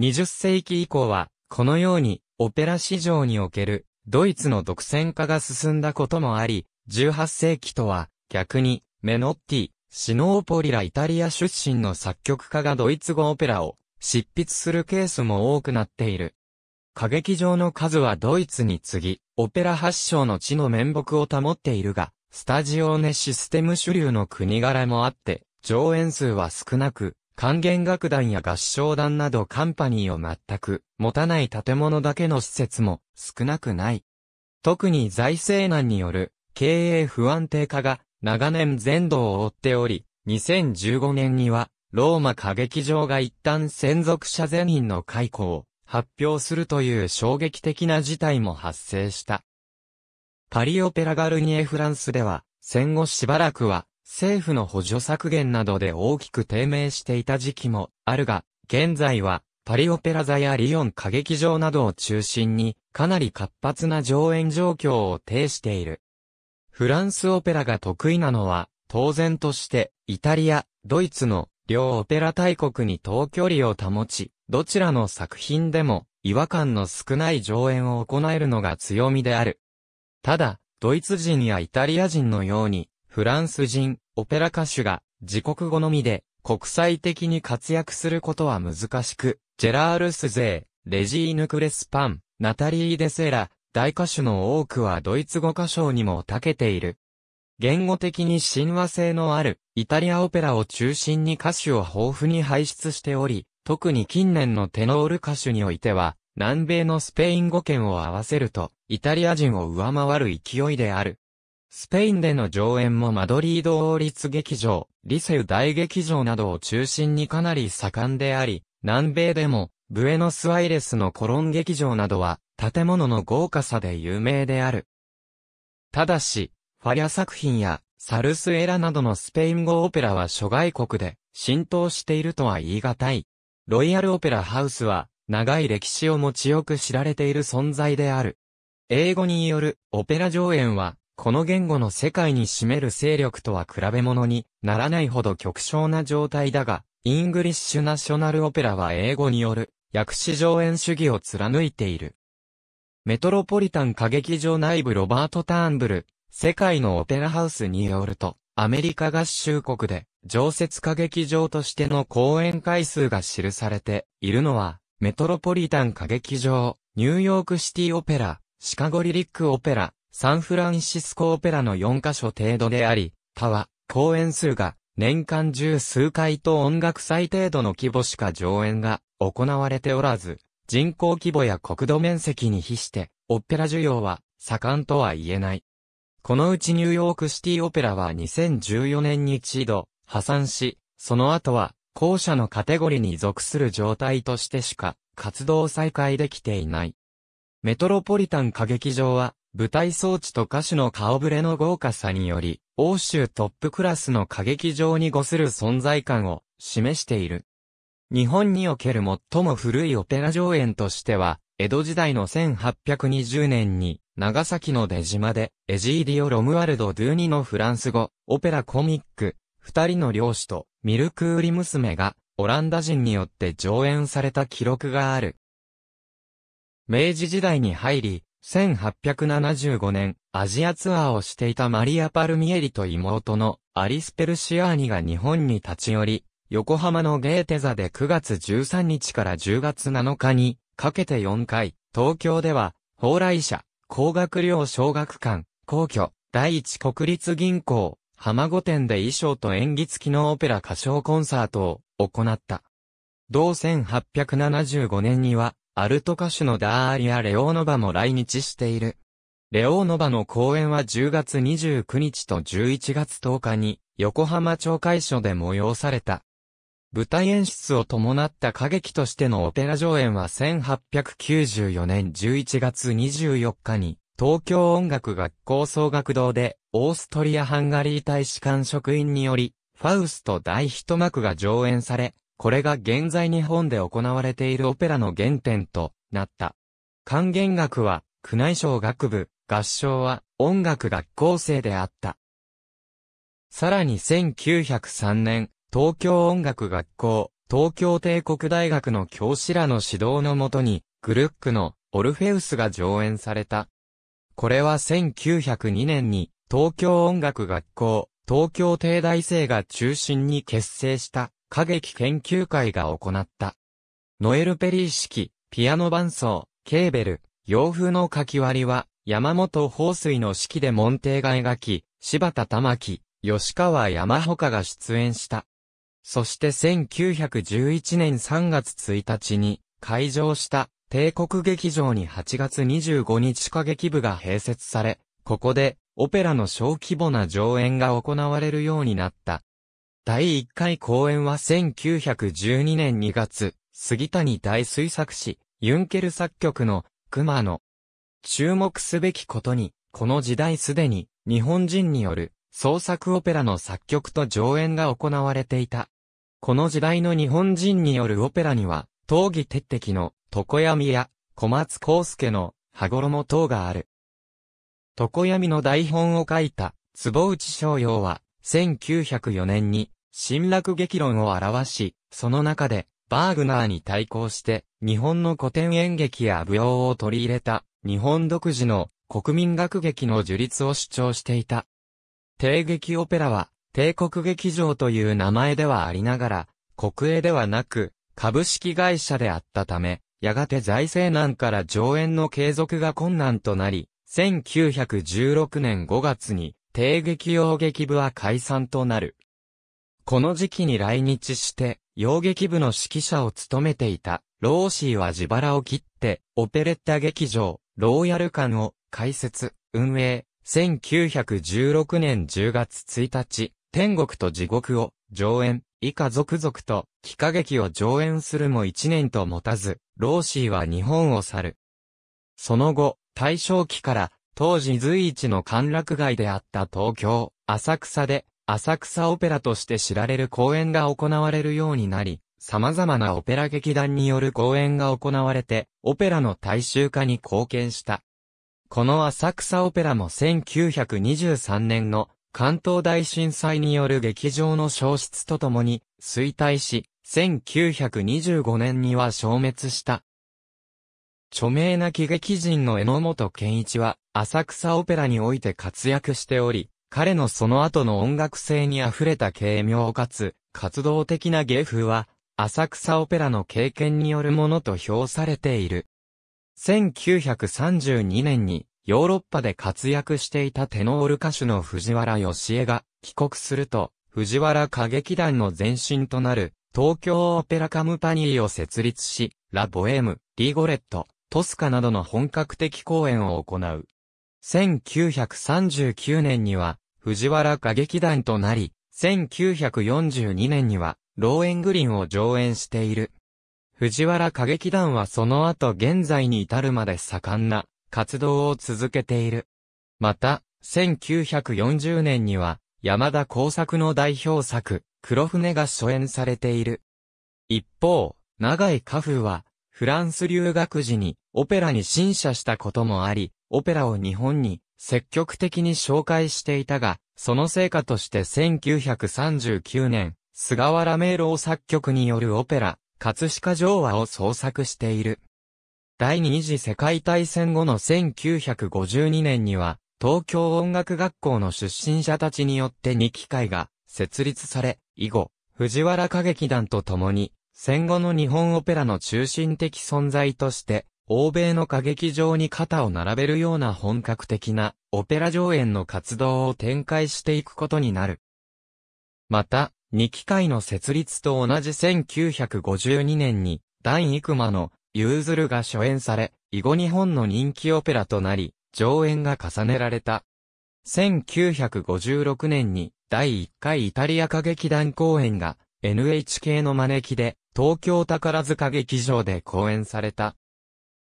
20世紀以降は、このように、オペラ市場におけるドイツの独占化が進んだこともあり、18世紀とは逆にメノッティ、シノーポリライタリア出身の作曲家がドイツ語オペラを執筆するケースも多くなっている。歌劇場の数はドイツに次ぎ、オペラ発祥の地の面目を保っているが、スタジオネシステム主流の国柄もあって、上演数は少なく、管弦楽団や合唱団などカンパニーを全く持たない建物だけの施設も少なくない。特に財政難による経営不安定化が長年全土を追っており、2015年にはローマ歌劇場が一旦専属者全員の解雇を発表するという衝撃的な事態も発生した。パリオペラガルニエフランスでは戦後しばらくは政府の補助削減などで大きく低迷していた時期もあるが、現在はパリオペラ座やリヨン歌劇場などを中心にかなり活発な上演状況を呈している。フランスオペラが得意なのは当然としてイタリア、ドイツの両オペラ大国に等距離を保ち、どちらの作品でも違和感の少ない上演を行えるのが強みである。ただ、ドイツ人やイタリア人のようにフランス人、オペラ歌手が自国好みで国際的に活躍することは難しく、ジェラール・スゼー、レジーヌ・クレスパン、ナタリー・デセラ、大歌手の多くはドイツ語歌唱にも長けている。言語的に親和性のあるイタリアオペラを中心に歌手を豊富に輩出しており、特に近年のテノール歌手においては、南米のスペイン語圏を合わせると、イタリア人を上回る勢いである。スペインでの上演もマドリード王立劇場、リセウ大劇場などを中心にかなり盛んであり、南米でも、ブエノスアイレスのコロン劇場などは、建物の豪華さで有名である。ただし、ファリャ作品や、サルスエラなどのスペイン語オペラは諸外国で浸透しているとは言い難い。ロイヤルオペラハウスは、長い歴史を持ちよく知られている存在である。英語によるオペラ上演は、この言語の世界に占める勢力とは比べ物にならないほど極小な状態だが、イングリッシュナショナルオペラは英語による、訳詞上演主義を貫いている。メトロポリタン歌劇場内部ロバート・ターンブル、世界のオペラハウスによると、アメリカ合衆国で、常設歌劇場としての公演回数が記されているのは、メトロポリタン歌劇場、ニューヨークシティオペラ、シカゴリリックオペラ、サンフランシスコオペラの4カ所程度であり、他は、公演数が年間十数回と音楽祭程度の規模しか上演が行われておらず、人口規模や国土面積に比して、オペラ需要は盛んとは言えない。このうちニューヨークシティオペラは2014年に一度破産し、その後は後者のカテゴリーに属する状態としてしか活動再開できていない。メトロポリタン歌劇場は舞台装置と歌手の顔ぶれの豪華さにより、欧州トップクラスの歌劇場にごする存在感を示している。日本における最も古いオペラ上演としては、江戸時代の1820年に、長崎の出島で、エジーディオ・ロムワルド・ドゥーニのフランス語、オペラコミック、二人の漁師と、ミルク売り娘が、オランダ人によって上演された記録がある。明治時代に入り、1875年、アジアツアーをしていたマリア・パルミエリと妹のアリスペルシアーニが日本に立ち寄り、横浜のゲーテ座で9月13日から10月7日にかけて4回、東京では、蓬莱社、高学寮小学館、皇居、第一国立銀行、浜御殿で衣装と演技付きのオペラ歌唱コンサートを行った。同1875年には、アルト歌手のダーリア・レオーノバも来日している。レオーノバの公演は10月29日と11月10日に横浜町会所で催された。舞台演出を伴った歌劇としてのオペラ上演は1894年11月24日に東京音楽学校総学堂でオーストリア・ハンガリー大使館職員によりファウスト第一幕が上演され、これが現在日本で行われているオペラの原点となった。管弦楽は、宮内省学部、合唱は音楽学校生であった。さらに1903年、東京音楽学校、東京帝国大学の教師らの指導のもとに、グルックのオルフェウスが上演された。これは1902年に、東京音楽学校、東京帝大生が中心に結成した歌劇研究会が行った。ノエル・ペリー式、ピアノ伴奏、ケーベル、洋風の書き割りは、山本放水の式で門弟が描き、柴田玉木、吉川山穂が出演した。そして1911年3月1日に、開場した帝国劇場に8月25日歌劇部が併設され、ここで、オペラの小規模な上演が行われるようになった。第1回公演は1912年2月、杉谷大水作詞、ユンケル作曲の熊野。注目すべきことに、この時代すでに日本人による創作オペラの作曲と上演が行われていた。この時代の日本人によるオペラには、闘技鉄壁の床闇や小松康介の羽衣等がある。床闇の台本を書いた坪内逍遥は、1904年に、新落劇論を表し、その中で、バーグナーに対抗して、日本の古典演劇や舞踊を取り入れた、日本独自の国民学劇の樹立を主張していた。帝劇オペラは、帝国劇場という名前ではありながら、国営ではなく、株式会社であったため、やがて財政難から上演の継続が困難となり、1916年5月に帝劇洋劇部は解散となる。この時期に来日して、洋劇部の指揮者を務めていた、ローシーは自腹を切って、オペレッタ劇場、ローヤル館を開設、運営、1916年10月1日、天国と地獄を上演、以下続々と、幾歌劇を上演するも1年と持たず、ローシーは日本を去る。その後、大正期から当時随一の歓楽街であった東京、浅草で、浅草オペラとして知られる公演が行われるようになり、様々なオペラ劇団による公演が行われて、オペラの大衆化に貢献した。この浅草オペラも1923年の関東大震災による劇場の消失とともに衰退し、1925年には消滅した。著名な喜劇人の榎本健一は、浅草オペラにおいて活躍しており、彼のその後の音楽性に溢れた軽妙かつ活動的な芸風は、浅草オペラの経験によるものと評されている。1932年にヨーロッパで活躍していたテノール歌手の藤原義江が帰国すると、藤原歌劇団の前身となる東京オペラカムパニーを設立し、ラ・ボエーム、リーゴレット、トスカなどの本格的公演を行う。1939年には、藤原歌劇団となり、1942年には、ローエングリンを上演している。藤原歌劇団はその後現在に至るまで盛んな活動を続けている。また、1940年には、山田耕作の代表作、黒船が初演されている。一方、長井家風は、フランス留学時にオペラに審査したこともあり、オペラを日本に積極的に紹介していたが、その成果として1939年、菅原明朗作曲によるオペラ、葛飾城和を創作している。第二次世界大戦後の1952年には、東京音楽学校の出身者たちによって2機会が設立され、以後、藤原歌劇団と共に、戦後の日本オペラの中心的存在として、欧米の歌劇場に肩を並べるような本格的なオペラ上演の活動を展開していくことになる。また、2機会の設立と同じ1952年に、第幾間のユーズルが初演され、以後日本の人気オペラとなり、上演が重ねられた。1956年に第1回イタリア歌劇団公演が NHK の招きで東京宝塚劇場で公演された。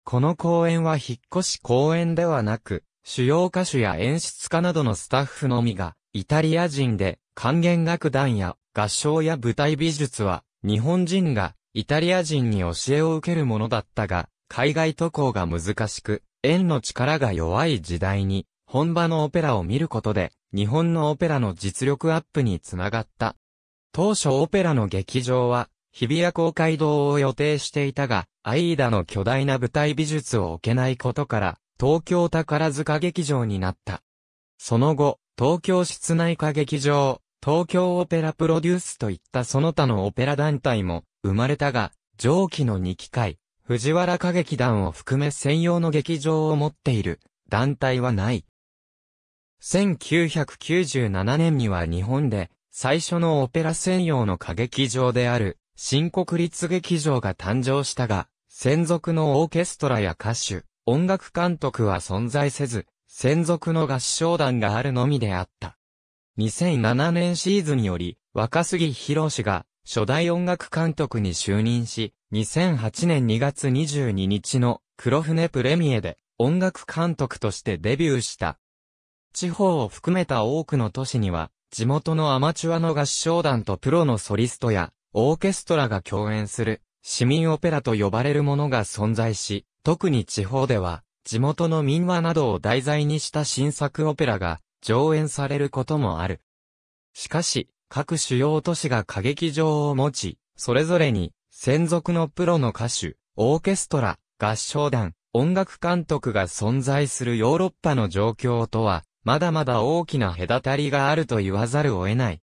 この公演は引っ越し公演ではなく、主要歌手や演出家などのスタッフのみが、イタリア人で、管弦楽団や合唱や舞台美術は、日本人がイタリア人に教えを受けるものだったが、海外渡航が難しく、縁の力が弱い時代に、本場のオペラを見ることで、日本のオペラの実力アップにつながった。当初オペラの劇場は、日比谷公会堂を予定していたが、アイーダの巨大な舞台美術を置けないことから、東京宝塚劇場になった。その後、東京室内歌劇場、東京オペラプロデュースといったその他のオペラ団体も生まれたが、上記の2機会、藤原歌劇団を含め専用の劇場を持っている団体はない。1997年には日本で最初のオペラ専用の歌劇場である新国立劇場が誕生したが、専属のオーケストラや歌手、音楽監督は存在せず、専属の合唱団があるのみであった。2007年シーズンより、若杉博士が初代音楽監督に就任し、2008年2月22日の黒船プレミエで音楽監督としてデビューした。地方を含めた多くの都市には、地元のアマチュアの合唱団とプロのソリストやオーケストラが共演する、市民オペラと呼ばれるものが存在し、特に地方では、地元の民話などを題材にした新作オペラが上演されることもある。しかし、各主要都市が歌劇場を持ち、それぞれに専属のプロの歌手、オーケストラ、合唱団、音楽監督が存在するヨーロッパの状況とは、まだまだ大きな隔たりがあると言わざるを得ない。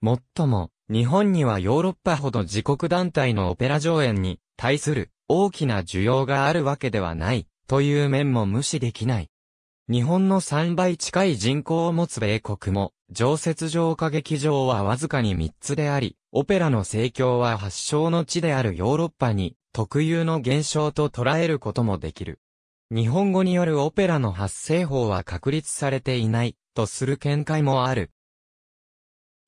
もっとも、日本にはヨーロッパほど自国団体のオペラ上演に対する大きな需要があるわけではないという面も無視できない。日本の3倍近い人口を持つ米国も、常設上歌劇場はわずかに3つであり、オペラの盛況は発祥の地であるヨーロッパに特有の現象と捉えることもできる。日本語によるオペラの発生法は確立されていないとする見解もある。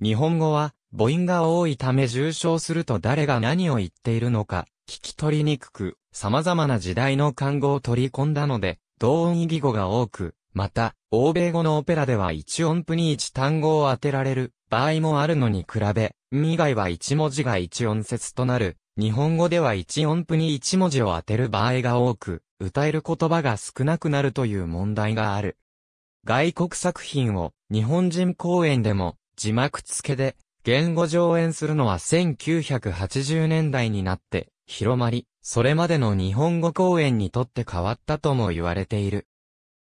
日本語は母音が多いため重症すると誰が何を言っているのか、聞き取りにくく、様々な時代の漢語を取り込んだので、同音異義語が多く、また、欧米語のオペラでは1音符に1単語を当てられる場合もあるのに比べ、意以外は1文字が1音節となる、日本語では1音符に1文字を当てる場合が多く、歌える言葉が少なくなるという問題がある。外国作品を日本人公演でも字幕付けで言語上演するのは1980年代になって広まり、それまでの日本語公演にとって変わったとも言われている。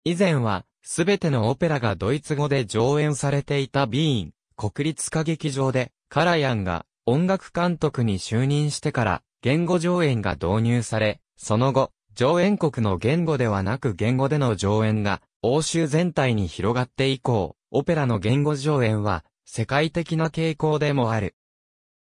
以前は、すべてのオペラがドイツ語で上演されていたビーン、国立歌劇場で、カラヤンが音楽監督に就任してから言語上演が導入され、その後、上演国の言語ではなく言語での上演が欧州全体に広がって以降、オペラの言語上演は世界的な傾向でもある。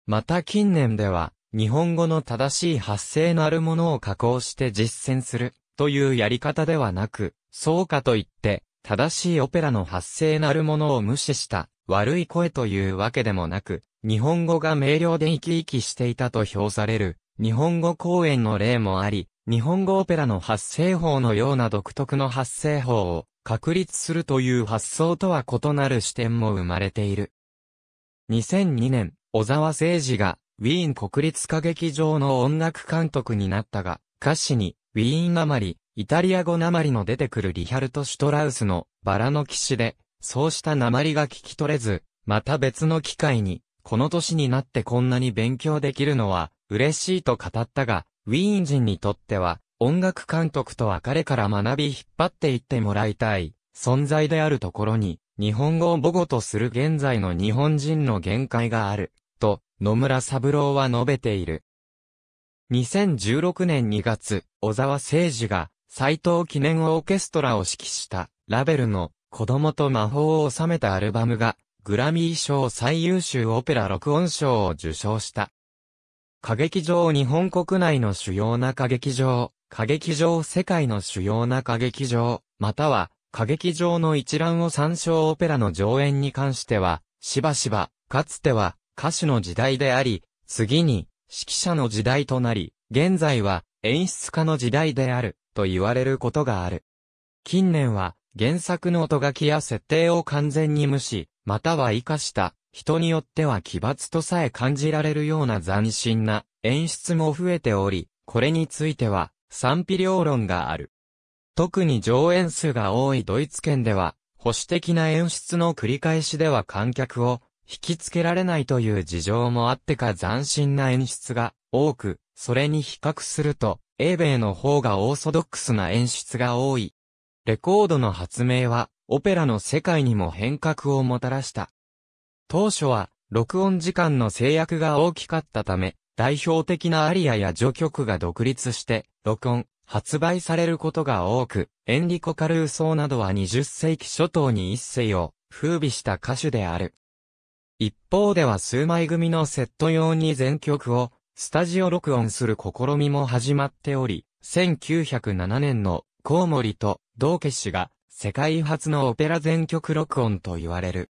また近年では、日本語の正しい発声のあるものを加工して実践するというやり方ではなく、そうかといって、正しいオペラの発声なるものを無視した悪い声というわけでもなく、日本語が明瞭で生き生きしていたと評される日本語公演の例もあり、日本語オペラの発声法のような独特の発声法を確立するという発想とは異なる視点も生まれている。2002年、小沢誠二が、ウィーン国立歌劇場の音楽監督になったが、歌詞に、ウィーンなまり、イタリア語なまりの出てくるリヒャルト・シュトラウスの、バラの騎士で、そうしたなまりが聞き取れず、また別の機会に、この年になってこんなに勉強できるのは、嬉しいと語ったが、ウィーン人にとっては、音楽監督とは彼から学び引っ張っていってもらいたい存在であるところに、日本語を母語とする現在の日本人の限界がある、と野村三郎は述べている。2016年2月、小沢誠二が斎藤記念オーケストラを指揮したラベルの子供と魔法を収めたアルバムがグラミー賞最優秀オペラ録音賞を受賞した。歌劇場日本国内の主要な歌劇場、歌劇場世界の主要な歌劇場、または歌劇場の一覧を参照オペラの上演に関しては、しばしば、かつては歌手の時代であり、次に指揮者の時代となり、現在は演出家の時代であると言われることがある。近年は原作の音書きや設定を完全に無視、または活かした人によっては奇抜とさえ感じられるような斬新な演出も増えており、これについては、賛否両論がある。特に上演数が多いドイツ圏では、保守的な演出の繰り返しでは観客を引きつけられないという事情もあってか斬新な演出が多く、それに比較すると、英米の方がオーソドックスな演出が多い。レコードの発明は、オペラの世界にも変革をもたらした。当初は、録音時間の制約が大きかったため、代表的なアリアや序曲が独立して、録音、発売されることが多く、エンリコ・カルーソーなどは20世紀初頭に一世を風靡した歌手である。一方では数枚組のセット用に全曲をスタジオ録音する試みも始まっており、1907年のコウモリと道家氏が世界初のオペラ全曲録音と言われる。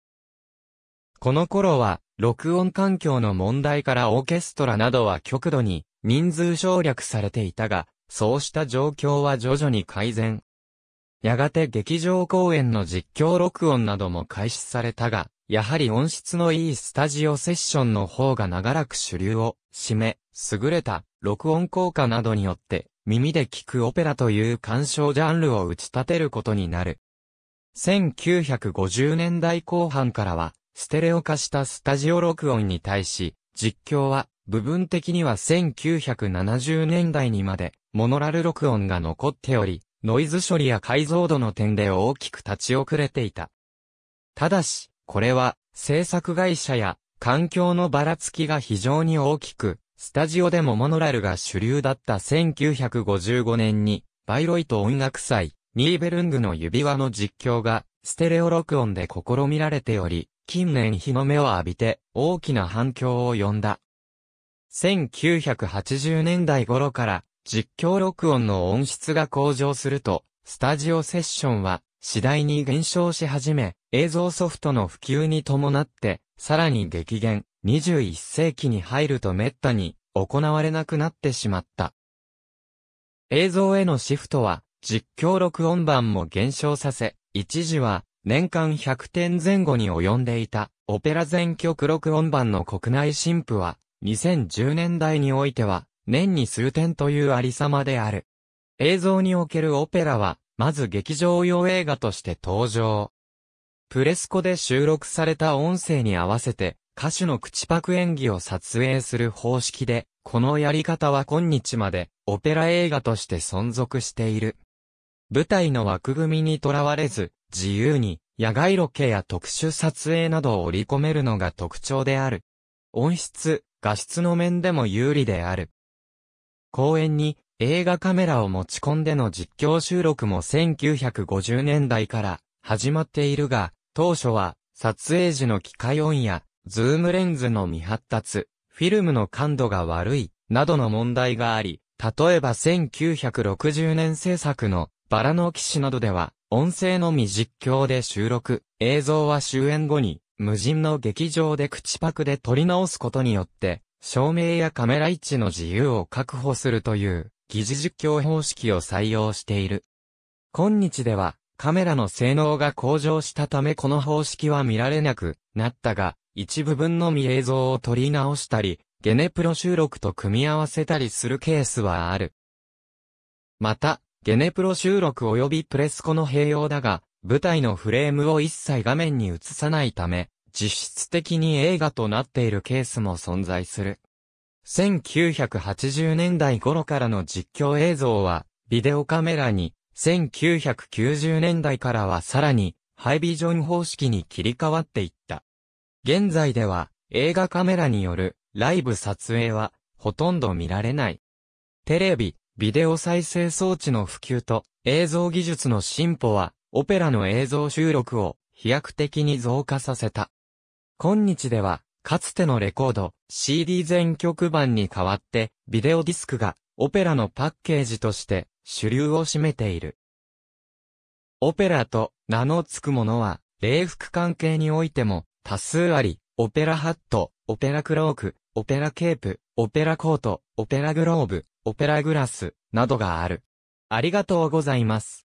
この頃は録音環境の問題からオーケストラなどは極度に人数省略されていたが、そうした状況は徐々に改善。やがて劇場公演の実況録音なども開始されたが、やはり音質のいいスタジオセッションの方が長らく主流を占め、優れた録音効果などによって耳で聞くオペラという鑑賞ジャンルを打ち立てることになる。1950年代後半からはステレオ化したスタジオ録音に対し、実況は部分的には1970年代にまでモノラル録音が残っており、ノイズ処理や解像度の点で大きく立ち遅れていた。ただし、これは制作会社や環境のばらつきが非常に大きく、スタジオでもモノラルが主流だった1955年に、バイロイト音楽祭、ニーベルングの指輪の実況が、ステレオ録音で試みられており、近年日の目を浴びて大きな反響を呼んだ。1980年代頃から実況録音の音質が向上すると、スタジオセッションは次第に減少し始め、映像ソフトの普及に伴って、さらに激減、21世紀に入ると滅多に行われなくなってしまった。映像へのシフトは、実況録音版も減少させ、一時は年間100点前後に及んでいた、オペラ全曲録音版の国内新譜は、2010年代においては、年に数点というありさまである。映像におけるオペラは、まず劇場用映画として登場。プレスコで収録された音声に合わせて、歌手の口パク演技を撮影する方式で、このやり方は今日まで、オペラ映画として存続している。舞台の枠組みにとらわれず、自由に、野外ロケや特殊撮影などを織り込めるのが特徴である。音質、画質の面でも有利である。公演に映画カメラを持ち込んでの実況収録も1950年代から始まっているが、当初は撮影時の機械音やズームレンズの未発達、フィルムの感度が悪い、などの問題があり、例えば1960年制作のバラの騎士などでは、音声のみ実況で収録、映像は終演後に、無人の劇場で口パクで撮り直すことによって、照明やカメラ位置の自由を確保するという、疑似実況方式を採用している。今日では、カメラの性能が向上したためこの方式は見られなくなったが、一部分のみ映像を撮り直したり、ゲネプロ収録と組み合わせたりするケースはある。また、ゲネプロ収録及びプレスコの併用だが、舞台のフレームを一切画面に映さないため、実質的に映画となっているケースも存在する。1980年代頃からの実況映像は、ビデオカメラに、1990年代からはさらに、ハイビジョン方式に切り替わっていった。現在では、映画カメラによる、ライブ撮影は、ほとんど見られない。テレビ、ビデオ再生装置の普及と映像技術の進歩は、オペラの映像収録を飛躍的に増加させた。今日では、かつてのレコード、CD 全曲版に代わって、ビデオディスクがオペラのパッケージとして主流を占めている。オペラと名の付くものは、礼服関係においても多数あり、オペラハット、オペラクローク、オペラケープ、オペラコート、オペラグローブ、オペラグラスなどがある。ありがとうございます。